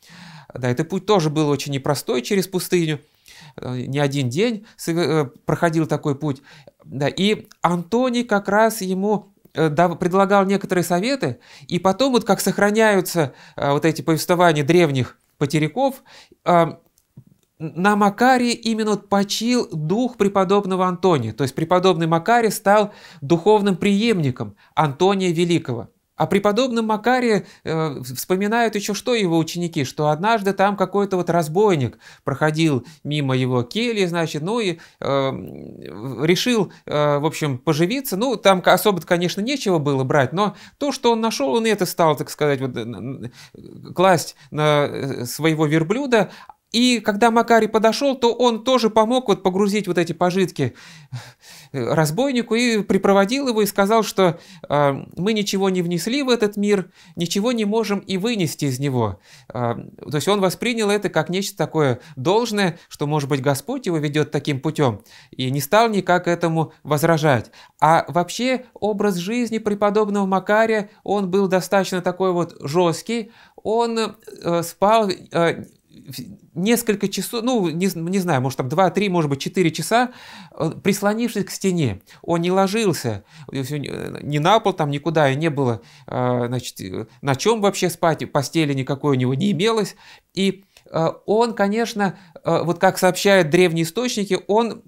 да, это путь тоже был очень непростой через пустыню – Э, не один день э, проходил такой путь. Да, и Антоний как раз ему э, предлагал некоторые советы, и потом вот как сохраняются вот эти повествования древних потеряков, на Макаре именно почил дух преподобного Антония. То есть преподобный Макарий стал духовным преемником Антония Великого. А преподобном Макаре э, вспоминают еще что его ученики, что однажды там какой-то вот разбойник проходил мимо его кельи, значит, ну и э, решил, э, в общем, поживиться. Ну, там особо конечно, нечего было брать, но то, что он нашел, он и это стал, так сказать, вот, класть на э, своего верблюда, и когда Макарий подошел, то он тоже помог вот погрузить вот эти пожитки э, разбойнику и припроводил его и сказал, что э, мы ничего не внесли в этот мир, ничего не можем и вынести из него. Э, то есть он воспринял это как нечто такое должное, что, может быть, Господь его ведет таким путем, и не стал никак этому возражать. А вообще образ жизни преподобного Макария, он был достаточно такой вот жесткий, он э, спал... Э, несколько часов, ну, не, не знаю, может, там 2-3, может быть, 4 часа, э, прислонившись к стене, он не ложился, э, э, ни на пол там никуда и не было, значит, на чем вообще спать, постели никакой у него не имелось, и он, конечно, вот как сообщают древние источники, он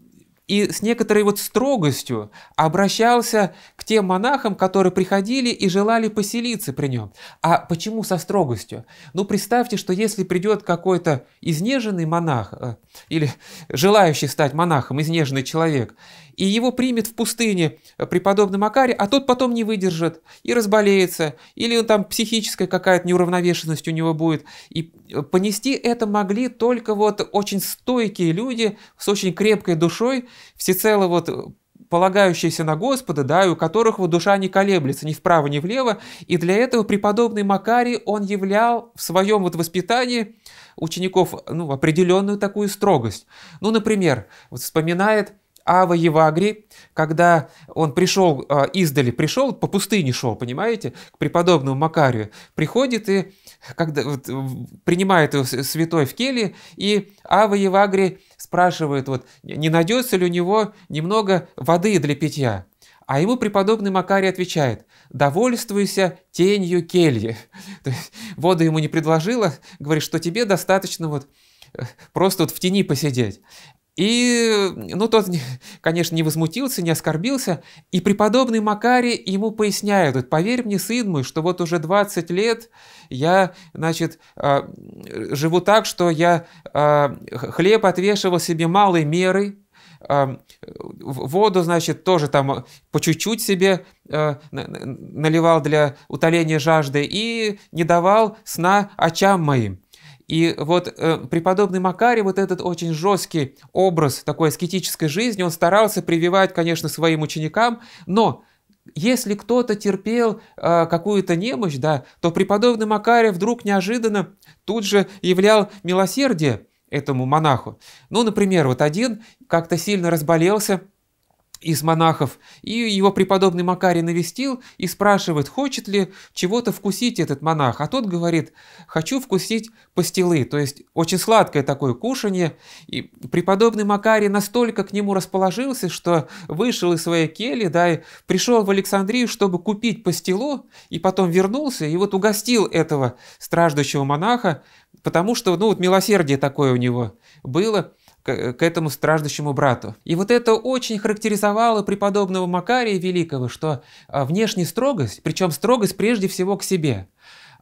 и с некоторой вот строгостью обращался к тем монахам, которые приходили и желали поселиться при нем. А почему со строгостью? Ну, представьте, что если придет какой-то изнеженный монах э, или желающий стать монахом, изнеженный человек, и его примет в пустыне э, преподобный Макарий, а тот потом не выдержит и разболеется, или он там психическая какая-то неуравновешенность у него будет. И э, понести это могли только вот очень стойкие люди с очень крепкой душой, всецело вот э, полагающиеся на Господа, да, и у которых вот душа не колеблется ни вправо, ни влево, и для этого преподобный Макарий, он являл в своем вот воспитании учеников ну, определенную такую строгость. Ну, например, вот вспоминает а в когда он пришел э, издали, пришел, по пустыне шел, понимаете, к преподобному Макарию, приходит и когда, вот, принимает его святой в келье, и Ава Евагрий спрашивает, вот, не найдется ли у него немного воды для питья. А ему преподобный Макарий отвечает, довольствуйся тенью кельи. То есть воду ему не предложила, говорит, что тебе достаточно вот э, просто вот в тени посидеть. И, ну, тот, конечно, не возмутился, не оскорбился. И преподобный Макарий ему поясняет, вот, поверь мне, сын мой, что вот уже 20 лет я, значит, а, живу так, что я а, хлеб отвешивал себе малой меры, а, воду, значит, тоже там по чуть-чуть себе наливал для утоления жажды и не давал сна очам моим. И вот э, преподобный Макарий, вот этот очень жесткий образ такой аскетической жизни, он старался прививать, конечно, своим ученикам, но если кто-то терпел э, какую-то немощь, да, то преподобный Макарий вдруг неожиданно тут же являл милосердие этому монаху. Ну, например, вот один как-то сильно разболелся, из монахов, и его преподобный Макарий навестил и спрашивает, хочет ли чего-то вкусить этот монах. А тот говорит, хочу вкусить пастилы, то есть очень сладкое такое кушанье. И преподобный Макарий настолько к нему расположился, что вышел из своей кельи, да, и пришел в Александрию, чтобы купить пастилу, и потом вернулся, и вот угостил этого страждущего монаха, потому что, ну, вот милосердие такое у него было к, этому страждущему брату. И вот это очень характеризовало преподобного Макария Великого, что а, внешняя строгость, причем строгость прежде всего к себе,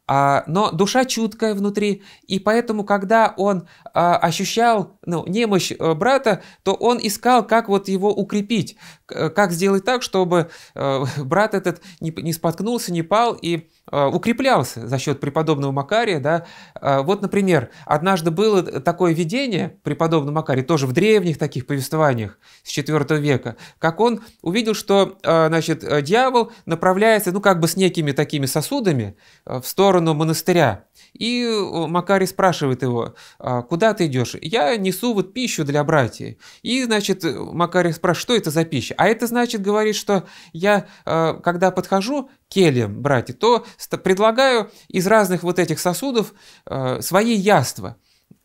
а, но душа чуткая внутри, и поэтому, когда он а, ощущал ну, немощь э, брата, то он искал, как вот его укрепить, как сделать так, чтобы э, брат этот не споткнулся, не пал и Э, укреплялся за счет преподобного Макария. Да? Э, вот, например, однажды было такое видение преподобного Макария, тоже в древних таких повествованиях с IV века, как он увидел, что э, значит, дьявол направляется ну, как бы с некими такими сосудами в сторону монастыря. И Макарий спрашивает его, «А куда ты идешь? Я несу вот пищу для братьев. И, значит, Макарий спрашивает, что это за пища? А это значит, говорит, что я, когда подхожу, келем брать, то предлагаю из разных вот этих сосудов э, свои яства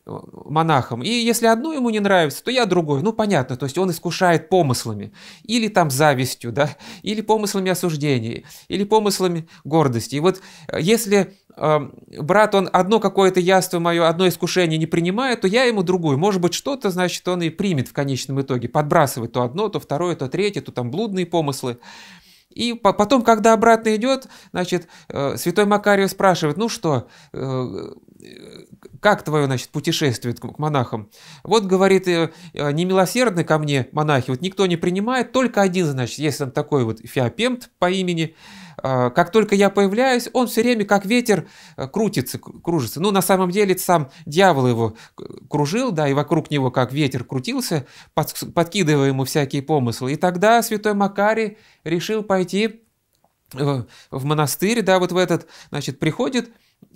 э, монахам. И если одно ему не нравится, то я другой. Ну, понятно, то есть он искушает помыслами. Или там завистью, да, или помыслами осуждения, или помыслами гордости. И вот э, если э, брат, он одно какое-то яство мое, одно искушение не принимает, то я ему другую. Может быть, что-то, значит, он и примет в конечном итоге. Подбрасывает то одно, то второе, то третье, то там блудные помыслы. И потом, когда обратно идет, значит, э, святой Макарий спрашивает, ну что, э, как твое, значит, путешествие к монахам? Вот, говорит, э, немилосердны ко мне монахи, вот никто не принимает, только один, значит, есть там такой вот Феопемт по имени, а, как только я появляюсь, он все время как ветер э, крутится, кружится. Ну, на самом деле, сам дьявол его кружил, да, и вокруг него как ветер крутился, подкидывая ему всякие помыслы. И тогда святой Макарий решил пойти в монастырь, да, вот в этот, значит, приходит,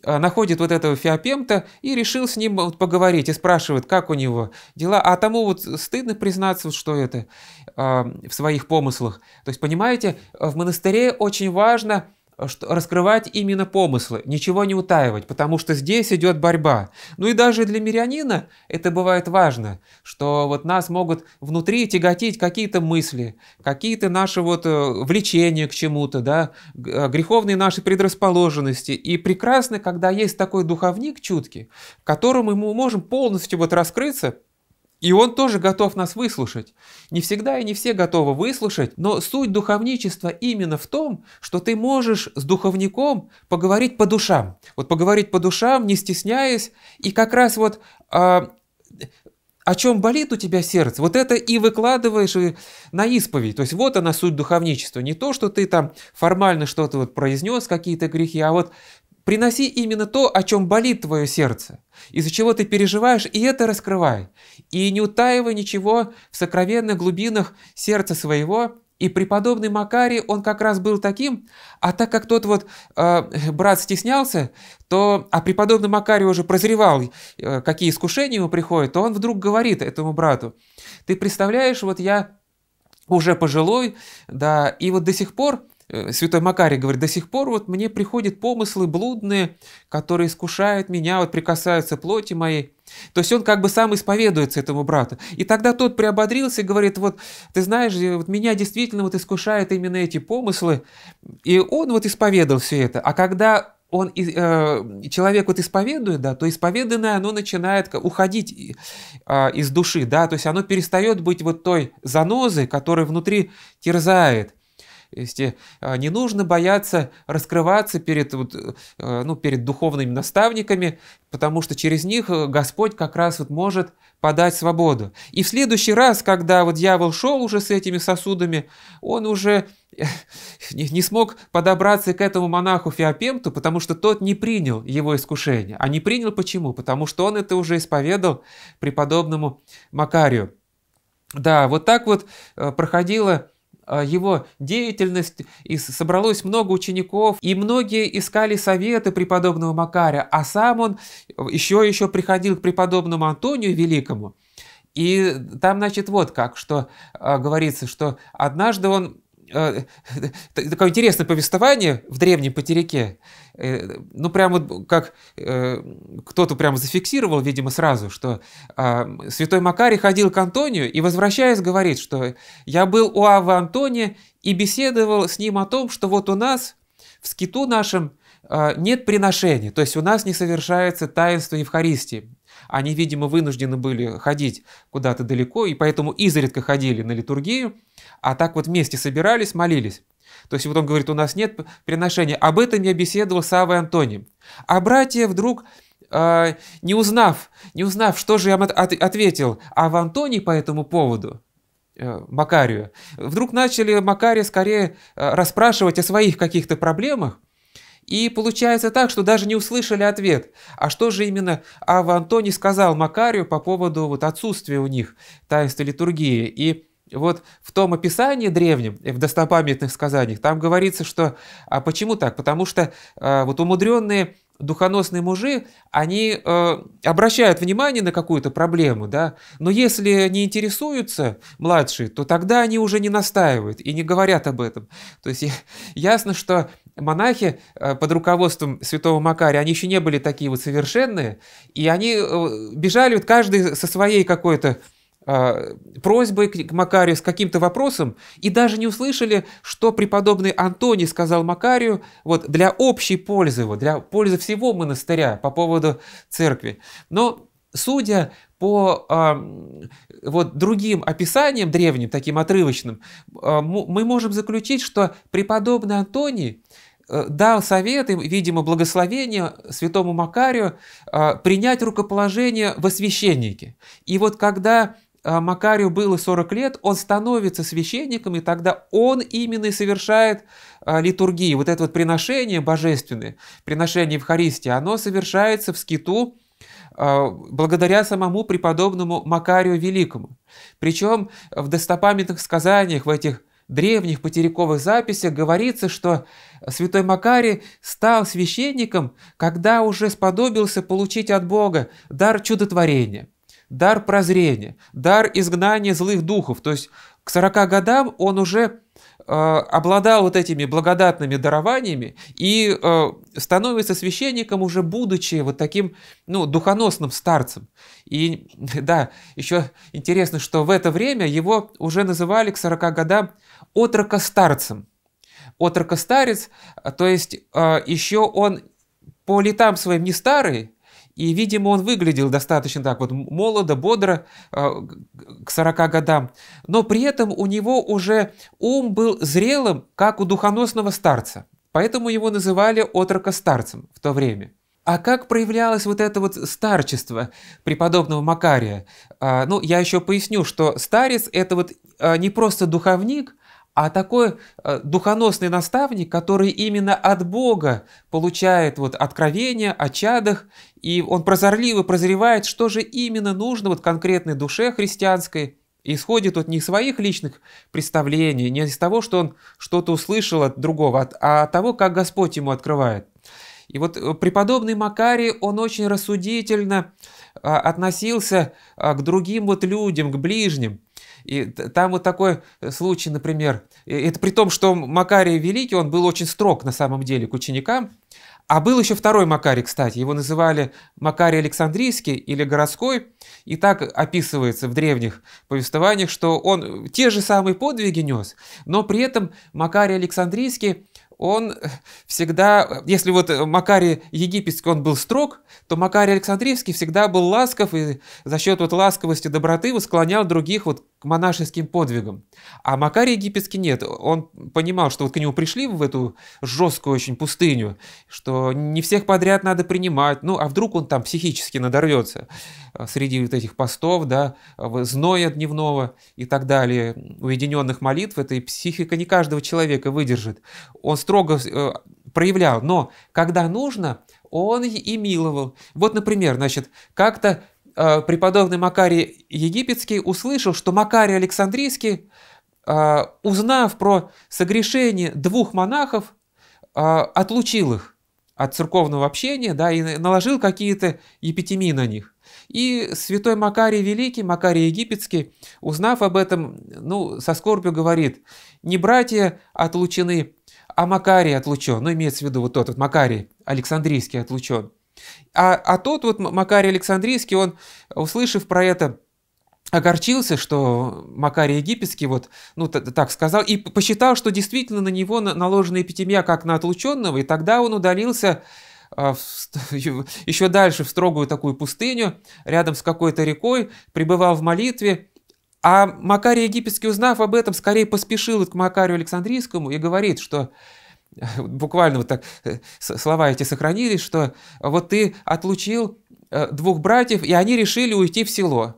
а, находит вот этого Феопемта и решил с ним поговорить и спрашивает, как у него дела. А тому вот стыдно признаться, что это а, в своих помыслах. То есть, понимаете, в монастыре очень важно Э, что раскрывать именно помыслы, ничего не утаивать, потому что здесь идет борьба. Ну и даже для мирянина это бывает важно, что вот нас могут внутри тяготить какие-то мысли, какие-то наши вот э, влечения к чему-то, да, э, греховные наши предрасположенности. И прекрасно, когда есть такой духовник чуткий, которому мы можем полностью вот раскрыться, и он тоже готов нас выслушать. Не всегда и не все готовы выслушать, но суть духовничества именно в том, что ты можешь с духовником поговорить по душам. Вот поговорить по душам, не стесняясь, и как раз вот а, о чем болит у тебя сердце, вот это и выкладываешь и на исповедь. То есть вот она суть духовничества. Не то, что ты там формально что-то вот произнес, какие-то грехи, а вот Приноси именно то, о чем болит твое сердце, из-за чего ты переживаешь, и это раскрывай. И не утаивай ничего в сокровенных глубинах сердца своего, и преподобный Макарий, он как раз был таким, а так как тот вот э, брат стеснялся, то, а преподобный Макарий уже прозревал, э, какие искушения ему приходят, то он вдруг говорит этому брату, ты представляешь, вот я уже пожилой, да, и вот до сих пор Э, святой Макарий говорит, до сих пор вот мне приходят помыслы блудные, которые искушают меня, вот прикасаются плоти моей. То есть он как бы сам исповедуется этому брату. И тогда тот приободрился и говорит, вот ты знаешь, э, вот меня действительно вот искушают именно эти помыслы. И он вот исповедал все это. А когда он, э, человек вот исповедует, да, то исповеданное оно начинает уходить э, из души, да, то есть оно перестает быть вот той занозой, которая внутри терзает. Если, а, не нужно бояться раскрываться перед, вот, э, ну, перед духовными наставниками, потому что через них э, Господь как раз вот может подать свободу. И в следующий раз, когда вот дьявол шел уже с этими сосудами, он уже э, не смог подобраться к этому монаху Феопемту, потому что тот не принял его искушение. А не принял почему? Потому что он это уже исповедал преподобному Макарию. Да, вот так вот проходило. А, его деятельность, и собралось много учеников, и многие искали советы преподобного Макаря, а сам он еще еще приходил к преподобному Антонию Великому. И там, значит, вот как, что а, говорится, что однажды он Э, такое интересное повествование в древнем потеряке. Э, ну, прямо как э, кто-то прямо зафиксировал, видимо, сразу, что а, святой Макарий ходил к Антонию и, возвращаясь, говорит, что «я был у Авы Антония и беседовал с ним о том, что вот у нас в скиту нашем а, нет приношения, то есть у нас не совершается таинство Евхаристии они, видимо, вынуждены были ходить куда-то далеко, и поэтому изредка ходили на литургию, а так вот вместе собирались, молились. То есть вот он говорит, у нас нет приношения. Об этом я беседовал с Авой Антонием. А братья вдруг, э, не узнав, не узнав, что же я от, от, ответил Ава Антоний по этому поводу, э, Макарию, вдруг начали Макария скорее э, расспрашивать о своих каких-то проблемах, и получается так, что даже не услышали ответ. А что же именно Ава Антоний сказал Макарию по поводу вот отсутствия у них таинства литургии? И вот в том описании древнем, в достопамятных сказаниях, там говорится, что... А почему так? Потому что а, вот умудренные духоносные мужи, они э, обращают внимание на какую-то проблему, да, но если не интересуются младшие, то тогда они уже не настаивают и не говорят об этом. То есть ясно, что монахи э, под руководством святого Макария, они еще не были такие вот совершенные, и они э, бежали вот каждый со своей какой-то э, просьбой к Макарию, с каким-то вопросом, и даже не услышали, что преподобный Антоний сказал Макарию вот, для общей пользы, вот, для пользы всего монастыря по поводу церкви. Но судя по э, вот другим описаниям древним, таким отрывочным, э, мы можем заключить, что преподобный Антоний э, дал совет и, видимо, благословение святому Макарию принять рукоположение во священнике. И вот когда а, Макарию было 40 лет, он становится священником, и тогда он именно и совершает а, литургии. Вот это вот приношение божественное, приношение Евхаристии, оно совершается в скиту а, благодаря самому преподобному Макарию Великому. Причем в достопамятных сказаниях, в этих древних потеряковых записях говорится, что святой Макарий стал священником, когда уже сподобился получить от Бога дар чудотворения – дар прозрения, дар изгнания злых духов. То есть к 40 годам он уже э, обладал вот этими благодатными дарованиями и э, становится священником уже будучи вот таким ну, духоносным старцем. И да, еще интересно, что в это время его уже называли к 40 годам отрока-старцем. Отрока-старец, э, то есть э, еще он по летам своим не старый, и, видимо, он выглядел достаточно так вот молодо, бодро, а, к 40 годам. Но при этом у него уже ум был зрелым, как у духоносного старца. Поэтому его называли отрока старцем в то время. А как проявлялось вот это вот старчество преподобного Макария? А, ну, я еще поясню, что старец – это вот а, не просто духовник – а такой э, духоносный наставник, который именно от Бога получает вот откровения о чадах, и он прозорливо прозревает, что же именно нужно вот конкретной душе христианской, исходит от не своих личных представлений, не из того, что он что-то услышал от другого, а от а того, как Господь ему открывает. И вот э, преподобный Макарий, он очень рассудительно э, относился к другим вот людям, к ближним. И там вот такой э, случай, например, это при том, что Макарий Великий, он был очень строг на самом деле к ученикам, а был еще второй Макарий, кстати, его называли Макарий Александрийский или Городской, и так описывается в древних повествованиях, что он те же самые подвиги нес, но при этом Макарий Александрийский он всегда, если вот Макарий Египетский, он был строг, то Макарий Александрийский всегда был ласков и за счет вот ласковости, доброты склонял других вот к монашеским подвигам. А Макарий Египетский нет. Он понимал, что вот к нему пришли в эту жесткую очень пустыню, что не всех подряд надо принимать. Ну, а вдруг он там психически надорвется э, среди вот этих постов, да, зноя дневного и так далее, уединенных молитв. Это и психика не каждого человека выдержит. Он строго э, проявлял. Но когда нужно, он и миловал. Вот, например, значит, как-то Э, преподобный Макарий Египетский услышал, что Макарий Александрийский, э, узнав про согрешение двух монахов, э, отлучил их от церковного общения да, и наложил какие-то епитемии на них. И святой Макарий Великий, Макарий Египетский, узнав об этом, ну, со скорбью говорит, не братья отлучены, а Макарий отлучен, ну, имеется в виду вот тот вот Макарий Александрийский отлучен. А, а тот вот Макарий Александрийский, он, услышав про это, огорчился, что Макарий Египетский вот, ну, так сказал, и посчитал, что действительно на него наложена эпитемия как на отлученного, и тогда он удалился а, еще дальше в строгую такую пустыню, рядом с какой-то рекой, пребывал в молитве, а Макарий Египетский, узнав об этом, скорее поспешил к Макарию Александрийскому и говорит, что буквально вот так э, слова эти сохранились, что вот ты отлучил э, двух братьев, и они решили уйти в село.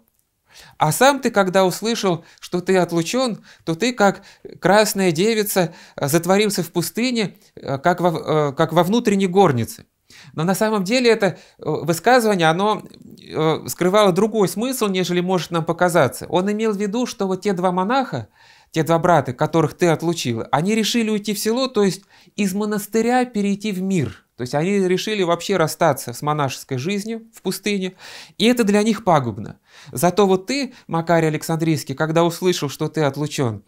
А сам ты, когда услышал, что ты отлучен, то ты, как красная девица, э, затворился в пустыне, как во, как во внутренней горнице. Но на самом деле это высказывание, оно скрывало другой смысл, нежели может нам показаться. Он имел в виду, что вот те два монаха, те два брата, которых ты отлучила, они решили уйти в село, то есть из монастыря перейти в мир. То есть они решили вообще расстаться с монашеской жизнью в пустыне, и это для них пагубно. Зато вот ты, Макарий Александрийский, когда услышал, что ты отлучен,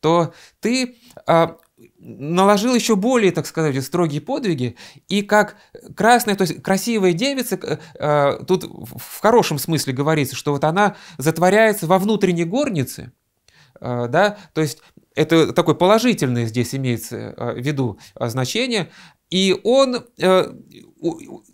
то ты а, наложил еще более, так сказать, строгие подвиги, и как красная, то есть красивая девица, э, тут в хорошем смысле говорится, что вот она затворяется во внутренней горнице, а, да, то есть это такое положительное здесь имеется а, в виду а, значение, и он э,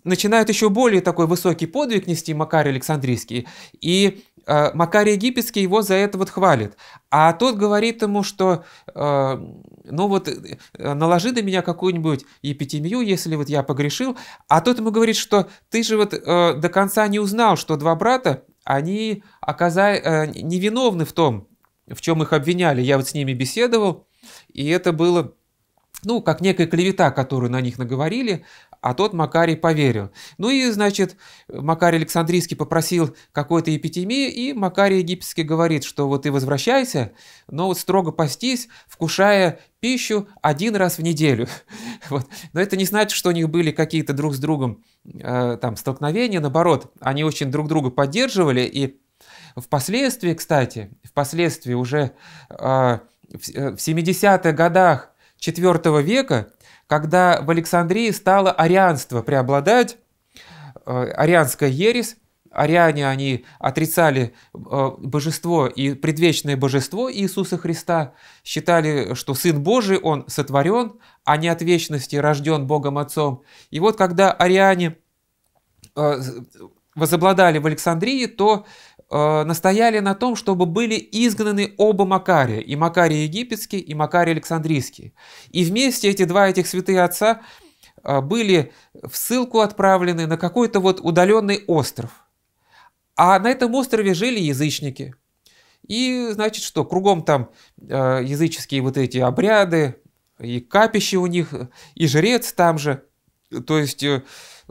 начинает еще более такой высокий подвиг нести Макарий Александрийский, и Макарий Египетский его за это вот хвалит. А тот говорит ему, что ну вот э, наложи на меня какую-нибудь епитемию, если вот я погрешил. А тот ему говорит, что ты же вот э, до конца не узнал, что два брата, они оказали, невиновны в том, в чем их обвиняли. Я вот с ними беседовал, и это было, ну, как некая клевета, которую на них наговорили, а тот Макарий поверил. Ну и, значит, Макарий Александрийский попросил какой-то эпитемии, и Макарий Египетский говорит, что вот ты возвращайся, но вот строго постись, вкушая пищу один раз в неделю. Вот. Но это не значит, что у них были какие-то друг с другом э, там столкновения, наоборот, они очень друг друга поддерживали, и Впоследствии, кстати, впоследствии уже а, в 70-х э, годах IV века, когда в Александрии стало арианство преобладать, э, арианская ересь, ариане они отрицали э, божество и предвечное божество Иисуса Христа, считали, что Сын Божий, Он сотворен, а не от вечности рожден Богом Отцом. И вот когда ариане возобладали в Александрии, то э, настояли на том, чтобы были изгнаны оба Макария, и Макарий египетский, и Макарий александрийский. И вместе эти два этих святые отца э, были в ссылку отправлены на какой-то вот удаленный остров. А на этом острове жили язычники. И, значит, что, кругом там э, языческие вот эти обряды, и капище у них, и жрец там же. То есть... Э,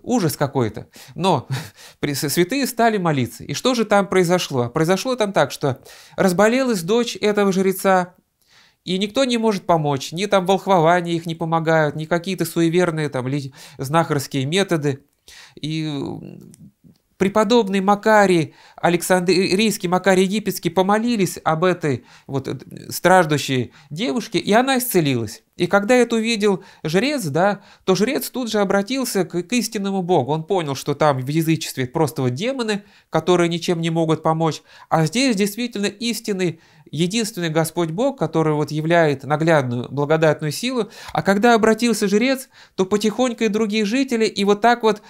Ужас какой-то. Но святые стали молиться. И что же там произошло? Произошло там так, что разболелась дочь этого жреца, и никто не может помочь, ни там волхвования их не помогают, ни какие-то суеверные там знахарские методы. И преподобный Макарий, Александрийский э, Макарий Египетский помолились об этой вот э, страждущей девушке, и она исцелилась. И когда это увидел жрец, да, то жрец тут же обратился к, к истинному Богу. Он понял, что там в язычестве просто вот демоны, которые ничем не могут помочь, а здесь действительно истинный, единственный Господь Бог, который вот являет наглядную благодатную силу. А когда обратился жрец, то потихоньку и другие жители, и вот так вот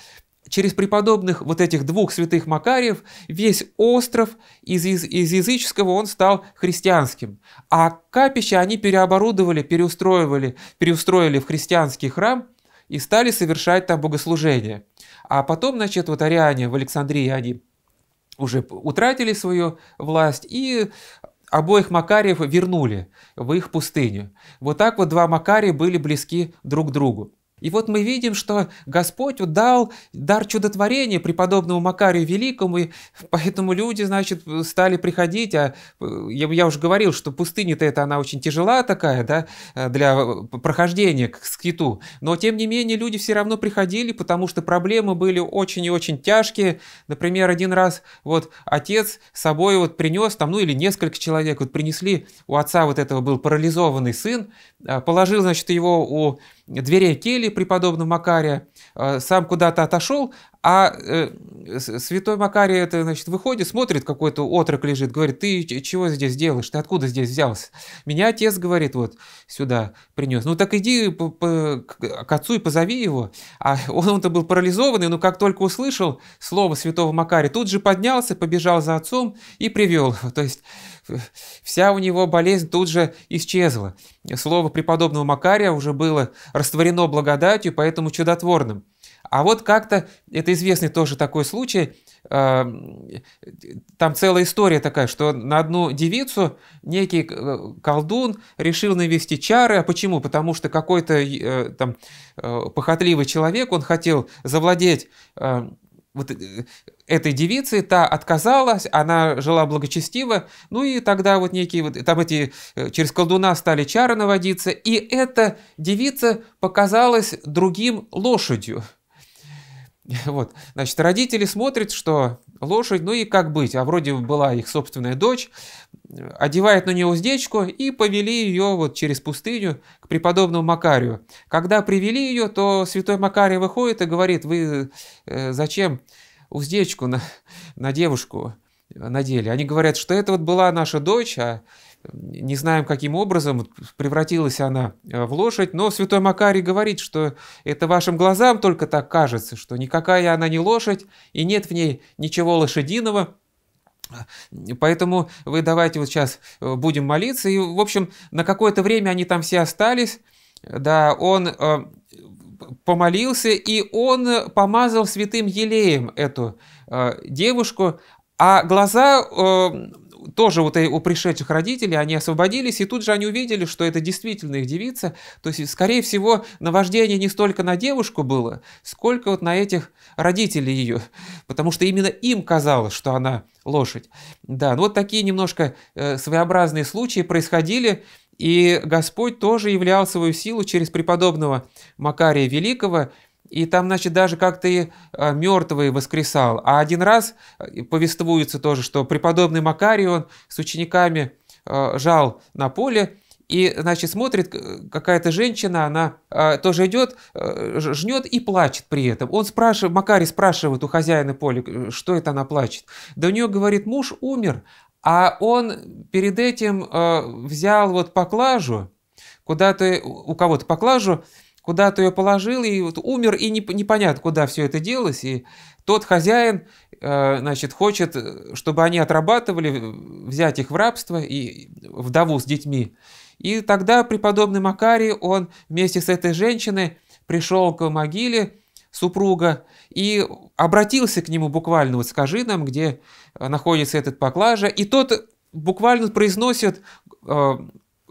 через преподобных вот этих двух святых Макариев весь остров из, из, из языческого он стал христианским. А капища они переоборудовали, переустроивали, переустроили в христианский храм и стали совершать там богослужение. А потом, значит, вот ариане в Александрии, они уже утратили свою власть и обоих Макариев вернули в их пустыню. Вот так вот два Макария были близки друг к другу. И вот мы видим, что Господь дал дар чудотворения преподобному Макарию Великому, и поэтому люди, значит, стали приходить, а э, я, я уже говорил, что пустыня-то это она очень тяжела такая, да, э, для э, прохождения к скиту, но тем не менее люди все равно приходили, потому что проблемы были очень и очень тяжкие. Например, один раз вот отец с собой вот принес, там, ну или несколько человек вот принесли, у отца вот этого был парализованный сын, а, положил, значит, его у Двери Кели преподобного Макария, э, сам куда-то отошел, а э, святой Макарий это, значит, выходит, смотрит, какой-то отрок лежит, говорит, ты чего здесь делаешь, ты откуда здесь взялся? Меня отец, говорит, вот сюда принес. Ну так иди к отцу и позови его. А он-то был парализованный, но как только услышал слово святого Макария, тут же поднялся, побежал за отцом и привел. То есть вся у него болезнь тут же исчезла. Слово преподобного Макария уже было растворено благодатью, поэтому чудотворным. А вот как-то, это известный тоже такой случай, а, там целая история такая, что на одну девицу некий э, колдун решил навести чары. А почему? Потому что какой-то э, там э, похотливый человек, он хотел завладеть вот этой девицы, та отказалась, она жила благочестиво, ну и тогда вот некие вот, там эти, э, через колдуна стали чары наводиться, и эта девица показалась другим лошадью. Вот, значит, родители смотрят, что лошадь, ну и как быть, а вроде была их собственная дочь, одевает на нее уздечку и повели ее вот через пустыню к преподобному Макарию. Когда привели ее, то святой Макарий выходит и говорит, вы э, зачем уздечку на, на девушку надели. Они говорят, что это вот была наша дочь, а не знаем, каким образом превратилась она э, в лошадь, но святой Макарий говорит, что это вашим глазам только так кажется, что никакая она не лошадь, и нет в ней ничего лошадиного, Поэтому вы давайте вот сейчас э, будем молиться. И, в общем, на какое-то время они там все остались. Да, он э, помолился, и он э, помазал святым елеем эту э, девушку, а глаза э, тоже вот у пришедших родителей, они освободились, и тут же они увидели, что это действительно их девица. То есть, скорее всего, наваждение не столько на девушку было, сколько вот на этих родителей ее, потому что именно им казалось, что она лошадь. Да, ну вот такие немножко э, своеобразные случаи происходили, и Господь тоже являл свою силу через преподобного Макария Великого, и там, значит, даже как-то и э, мертвые воскресал. А один раз э, повествуется тоже, что преподобный Макарий, он с учениками э, жал на поле, и, значит, смотрит какая-то женщина, она тоже идет, э, жнет и плачет при этом. Он спрашивает, Макарий спрашивает у хозяина поля, что это она плачет. Да у нее, говорит, муж умер, а он перед этим э, взял вот поклажу, куда-то у кого-то поклажу, куда-то ее положил и вот умер, и не, непонятно, куда все это делось. И тот хозяин, э, значит, хочет, чтобы они отрабатывали, взять их в рабство, и вдову с детьми. И тогда преподобный Макарий, он вместе с этой женщиной пришел к могиле супруга и обратился к нему буквально, вот скажи нам, где Э, находится этот поклажа, и тот буквально произносит, э,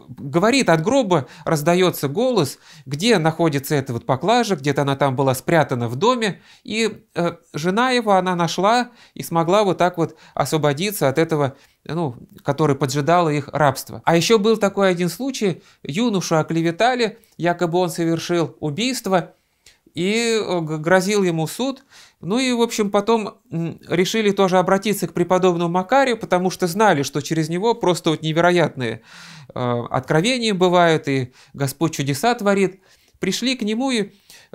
говорит, от гроба раздается голос, где находится эта вот поклажа, где-то она там была спрятана в доме, и э, жена его, она нашла и смогла вот так вот освободиться от этого ну, который поджидал их рабство. А еще был такой один случай, юношу оклеветали, якобы он совершил убийство, и грозил ему суд, ну и, в общем, потом решили тоже обратиться к преподобному Макарию, потому что знали, что через него просто вот невероятные э, откровения бывают, и Господь чудеса творит. Пришли к нему и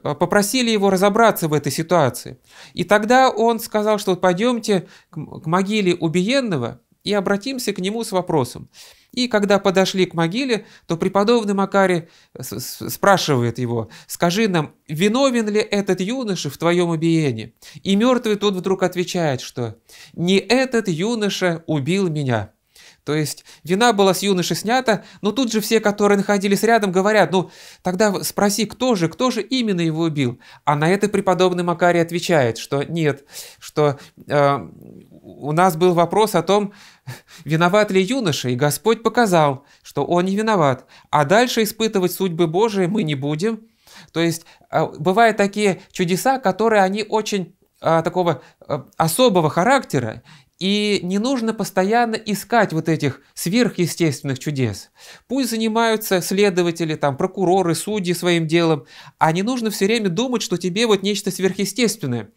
э, попросили его разобраться в этой ситуации. И тогда он сказал, что вот пойдемте к могиле убиенного – и обратимся к нему с вопросом. И когда подошли к могиле, то преподобный Макарий э, спрашивает его, «Скажи нам, виновен ли этот юноша в твоем убиении?» И мертвый тот вдруг отвечает, что «Не этот юноша убил меня». То есть вина была с юноши снята, но тут же все, которые находились рядом, говорят, ну тогда спроси, кто же, кто же именно его убил. А на это преподобный Макарий отвечает, что нет, что э, у нас был вопрос о том, виноват ли юноша, и Господь показал, что он не виноват. А дальше испытывать судьбы Божии мы не будем. То есть а, бывают такие чудеса, которые они очень а, такого а, особого характера, и не нужно постоянно искать вот этих сверхъестественных чудес. Пусть занимаются следователи, там, прокуроры, судьи своим делом, а не нужно все время думать, что тебе вот нечто сверхъестественное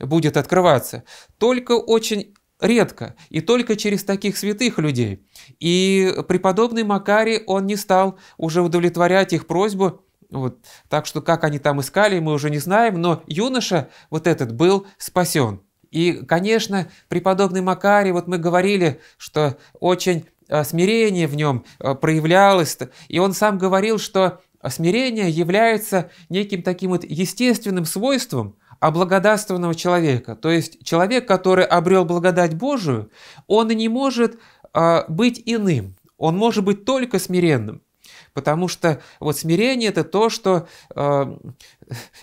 будет открываться, только очень редко и только через таких святых людей. И преподобный Макарий, он не стал уже удовлетворять их просьбу, вот. Так что как они там искали, мы уже не знаем, но юноша вот этот был спасен. И, конечно, преподобный Макарий, вот мы говорили, что очень э, смирение в нем э, проявлялось, и он сам говорил, что э, смирение является неким таким вот естественным свойством, облагодатственного человека. То есть человек, который обрел благодать Божию, он и не может э, быть иным. Он может быть только смиренным. Потому что вот смирение это то, что э,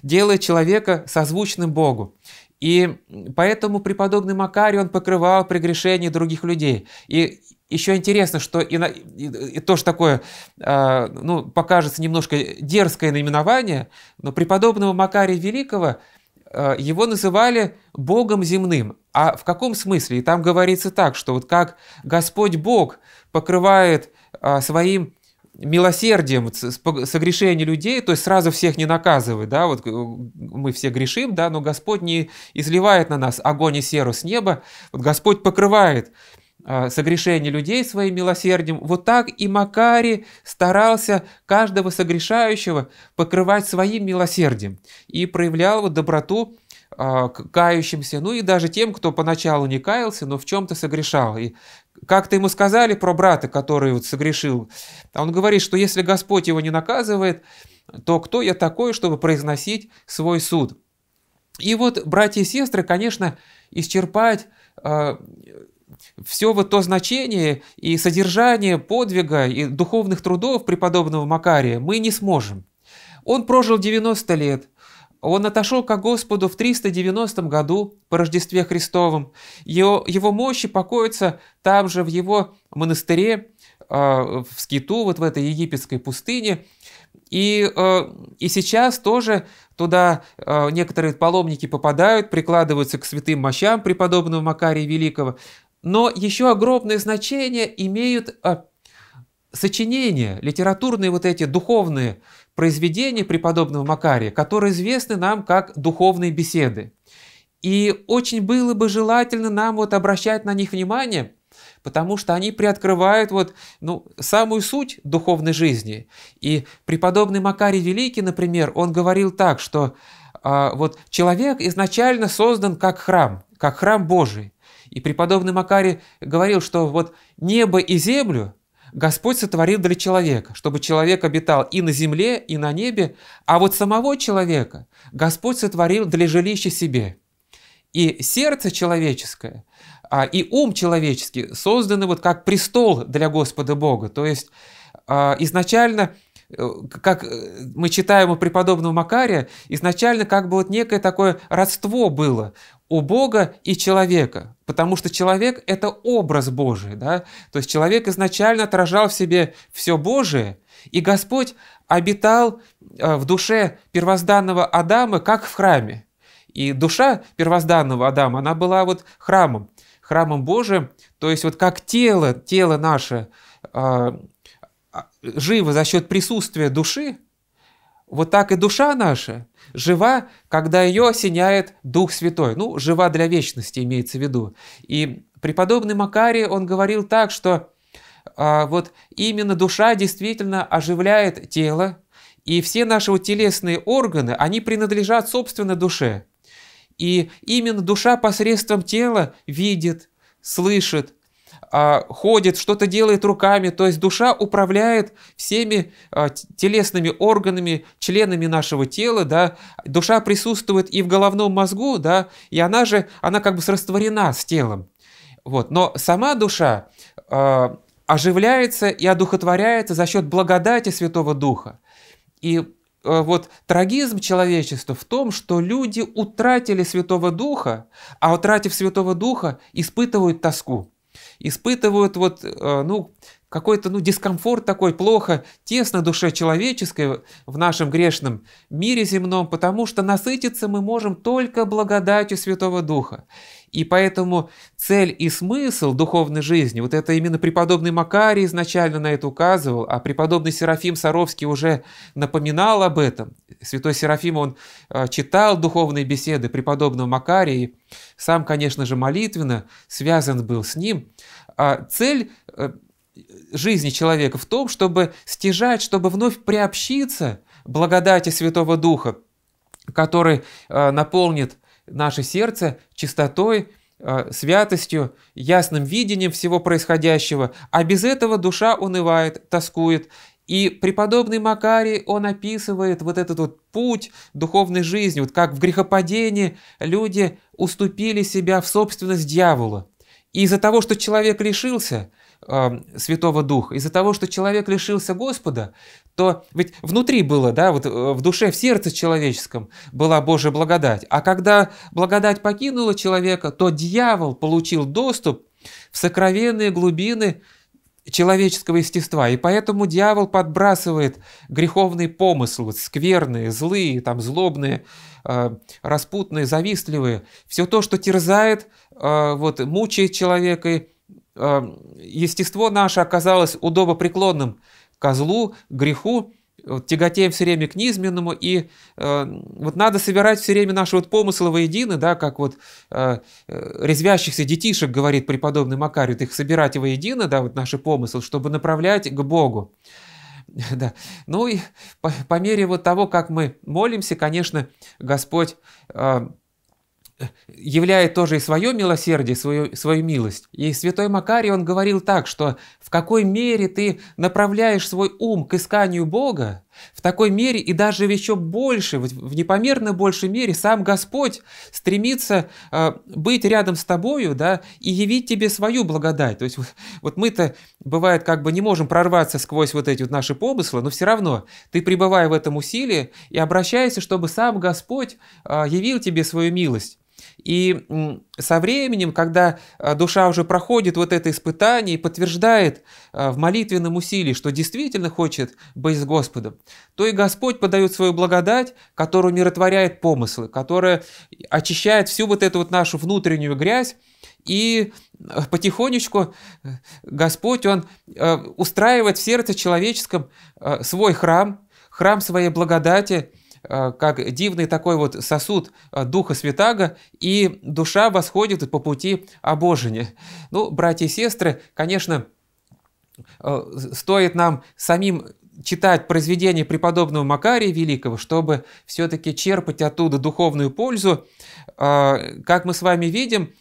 делает человека созвучным Богу. И поэтому преподобный Макарий, он покрывал прегрешения других людей. И еще интересно, что и, на, и, и тоже такое, э, ну, покажется немножко дерзкое наименование, но преподобного Макария Великого – Э, его называли Богом земным. А в каком смысле? И там говорится так, что вот как Господь Бог покрывает а, своим милосердием согрешение людей, то есть сразу всех не наказывает, да, вот э, мы все грешим, да, но Господь не изливает на нас огонь и серу с неба, вот Господь покрывает Э, согрешений людей своим милосердием, вот так и Макари старался каждого согрешающего покрывать своим милосердием и проявлял вот доброту э, к кающимся, ну и даже тем, кто поначалу не каялся, но в чем-то согрешал. И как-то ему сказали про брата, который вот согрешил. А он говорит, что если Господь его не наказывает, то кто я такой, чтобы произносить свой суд? И вот братья и сестры, конечно, исчерпать э, все вот то значение и содержание подвига и духовных трудов преподобного Макария мы не сможем. Он прожил 90 лет, он отошел ко Господу в 390 году по Рождестве Христовом. Его, его мощи покоятся там же, в его монастыре, э, в Скиту, вот в этой египетской пустыне. И, э, и сейчас тоже туда э, некоторые паломники попадают, прикладываются к святым мощам преподобного Макария Великого. Но еще огромное значение имеют э, сочинения, литературные вот эти духовные произведения преподобного Макария, которые известны нам как духовные беседы. И очень было бы желательно нам вот обращать на них внимание, потому что они приоткрывают вот, ну, самую суть духовной жизни. И преподобный Макарий Великий, например, он говорил так, что э, вот человек изначально создан как храм, как храм Божий. И преподобный Макарий говорил, что вот небо и землю Господь сотворил для человека, чтобы человек обитал и на земле, и на небе, а вот самого человека Господь сотворил для жилища себе. И сердце человеческое, а и ум человеческий созданы вот как престол для Господа Бога. То есть а, изначально э, как э, мы читаем у преподобного Макария, изначально как бы вот некое такое родство было у Бога и человека, потому что человек – это образ Божий, да? То есть человек изначально отражал в себе все Божие, и Господь обитал э, в душе первозданного Адама, как в храме. И душа первозданного Адама, она была вот храмом, храмом Божиим, то есть вот как тело, тело наше э, а, живо за счет присутствия души, вот так и душа наша жива, когда ее осеняет Дух Святой. Ну, жива для вечности имеется в виду. И преподобный Макарий, он говорил так, что а, вот именно душа действительно оживляет тело, и все наши вот телесные органы, они принадлежат, собственно, душе. И именно душа посредством тела видит, слышит, а, ходит, что-то делает руками, то есть душа управляет всеми а, телесными органами, членами нашего тела, да, душа присутствует и в головном мозгу, да, и она же, она как бы растворена с телом, вот, но сама душа а, оживляется и одухотворяется за счет благодати Святого Духа. И а, вот трагизм человечества в том, что люди утратили Святого Духа, а утратив Святого Духа, испытывают тоску испытывают вот, э, ну, какой-то ну, дискомфорт такой, плохо, тесно душе человеческой в нашем грешном мире земном, потому что насытиться мы можем только благодатью Святого Духа. И поэтому цель и смысл духовной жизни, вот это именно преподобный Макарий изначально на это указывал, а преподобный Серафим Саровский уже напоминал об этом. Святой Серафим, он э, читал духовные беседы преподобного Макария, сам, конечно же, молитвенно связан был с ним. А цель э, жизни человека в том, чтобы стяжать, чтобы вновь приобщиться благодати Святого Духа, который э, наполнит наше сердце чистотой, э, святостью, ясным видением всего происходящего, а без этого душа унывает, тоскует. И преподобный Макарий, он описывает вот этот вот путь духовной жизни, вот как в грехопадении люди уступили себя в собственность дьявола. И из-за того, что человек лишился э, Святого Духа, из-за того, что человек лишился Господа, то ведь внутри было, да, вот э, в душе, в сердце человеческом была Божья благодать. А когда благодать покинула человека, то дьявол получил доступ в сокровенные глубины человеческого естества. И поэтому дьявол подбрасывает греховные помыслы, скверные, злые, там, злобные, э, распутные, завистливые. Все то, что терзает, э, вот, мучает человека. И, естество наше оказалось удобопреклонным преклонным козлу, греху, тяготеем все время к низменному, и э, вот надо собирать все время наши вот помыслы воедино, да, как вот э, э, резвящихся детишек, говорит преподобный Макарий, вот их собирать воедино, да, вот наши помыслы, чтобы направлять к Богу. Да. Ну и по, по мере вот того, как мы молимся, конечно, Господь э, являет тоже и свое милосердие, свою, свою милость. И святой Макарий, он говорил так, что в какой мере ты направляешь свой ум к исканию Бога, в такой мере и даже в еще больше, в непомерно большей мере сам Господь стремится э, быть рядом с тобою, да, и явить тебе свою благодать. То есть вот мы-то, бывает, как бы не можем прорваться сквозь вот эти вот наши помыслы, но все равно ты, пребывая в этом усилии, и обращаешься, чтобы сам Господь э, явил тебе свою милость. И со временем, когда э, душа уже проходит вот это испытание и подтверждает э, в молитвенном усилии, что действительно хочет быть с Господом, то и Господь подает свою благодать, которая умиротворяет помыслы, которая очищает всю вот эту вот нашу внутреннюю грязь, и э, потихонечку Господь, Он устраивает в сердце человеческом свой храм, храм своей благодати, Э, как дивный такой вот сосуд э, Духа Святаго, и душа восходит по пути обожения. Ну, братья и сестры, конечно, э, стоит нам самим читать произведения преподобного Макария Великого, чтобы все-таки черпать оттуда духовную пользу. Как мы с вами видим,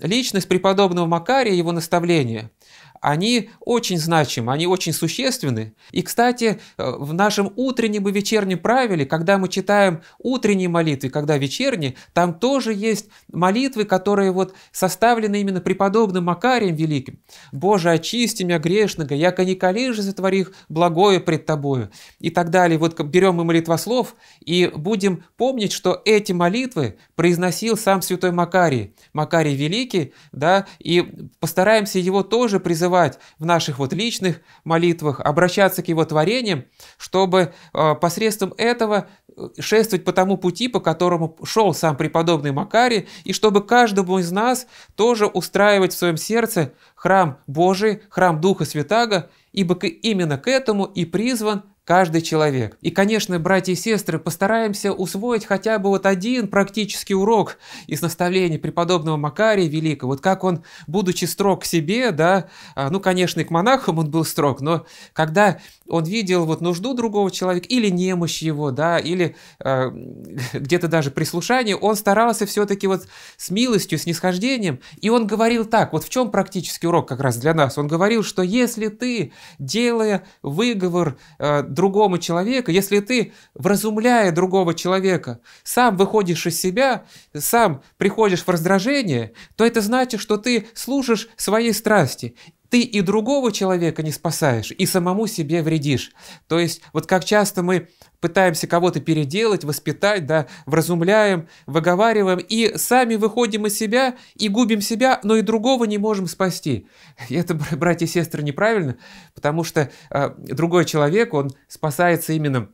личность преподобного Макария, его наставление – они очень значимы, они очень существенны. И, кстати, э, в нашем утреннем и вечернем правиле, когда мы читаем утренние молитвы, когда вечерние, там тоже есть молитвы, которые вот составлены именно преподобным Макарием Великим. «Боже, очисти меня грешного, яко не коллежи затворих благое пред Тобою» и так далее. Вот берем мы молитвослов и будем помнить, что эти молитвы произносил сам святой Макарий, Макарий Великий, да, и постараемся его тоже призывать призывать в наших вот личных молитвах, обращаться к Его творениям, чтобы э, посредством этого э, шествовать по тому пути, по которому шел сам преподобный Макарий, и чтобы каждому из нас тоже устраивать в своем сердце храм Божий, храм Духа Святаго, ибо именно к этому и призван каждый человек. И, конечно, братья и сестры, постараемся усвоить хотя бы вот один практический урок из наставлений преподобного Макария Великого. Вот как он, будучи строг к себе, да, а, ну, конечно, и к монахам он был строг, но когда он видел вот нужду другого человека или немощь его, да, или э, где-то даже прислушание, он старался все-таки вот с милостью, с нисхождением, и он говорил так, вот в чем практический урок как раз для нас, он говорил, что если ты, делая выговор э, другому человеку, если ты, вразумляя другого человека, сам выходишь из себя, сам приходишь в раздражение, то это значит, что ты служишь своей страсти ты и другого человека не спасаешь, и самому себе вредишь. То есть вот как часто мы пытаемся кого-то переделать, воспитать, да, вразумляем, выговариваем, и сами выходим из себя и губим себя, но и другого не можем спасти. И это, братья и сестры, неправильно, потому что э, другой человек, он спасается именно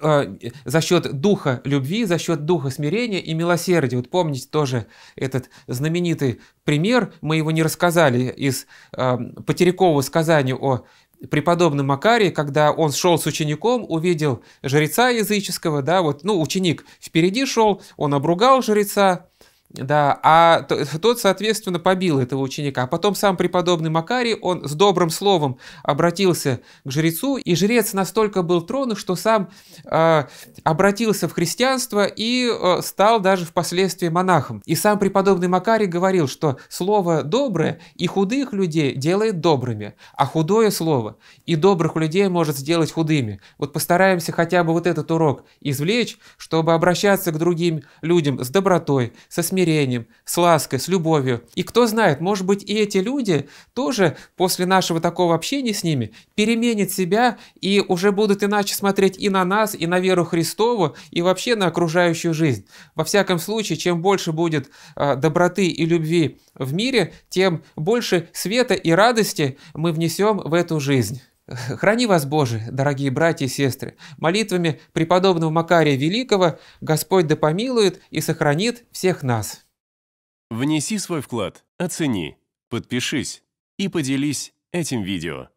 а, за счет духа любви, за счет духа смирения и милосердия. Вот помните тоже этот знаменитый пример, мы его не рассказали, из э, а, Потерякова сказания о преподобном Макарии, когда он шел с учеником, увидел жреца языческого, да, вот, ну, ученик впереди шел, он обругал жреца, да, а тот, соответственно, побил этого ученика. А потом сам преподобный Макарий, он с добрым словом обратился к жрецу, и жрец настолько был тронут, что сам э, обратился в христианство и э, стал даже впоследствии монахом. И сам преподобный Макарий говорил, что слово «доброе» и худых людей делает добрыми, а худое слово и добрых людей может сделать худыми. Вот постараемся хотя бы вот этот урок извлечь, чтобы обращаться к другим людям с добротой, со смирением, смирением, с лаской, с любовью. И кто знает, может быть и эти люди тоже после нашего такого общения с ними переменят себя и уже будут иначе смотреть и на нас, и на веру Христову, и вообще на окружающую жизнь. Во всяком случае, чем больше будет а, доброты и любви в мире, тем больше света и радости мы внесем в эту жизнь. Храни вас, Боже, дорогие братья и сестры, молитвами преподобного Макария Великого Господь да помилует и сохранит всех нас. Внеси свой вклад, оцени, подпишись и поделись этим видео.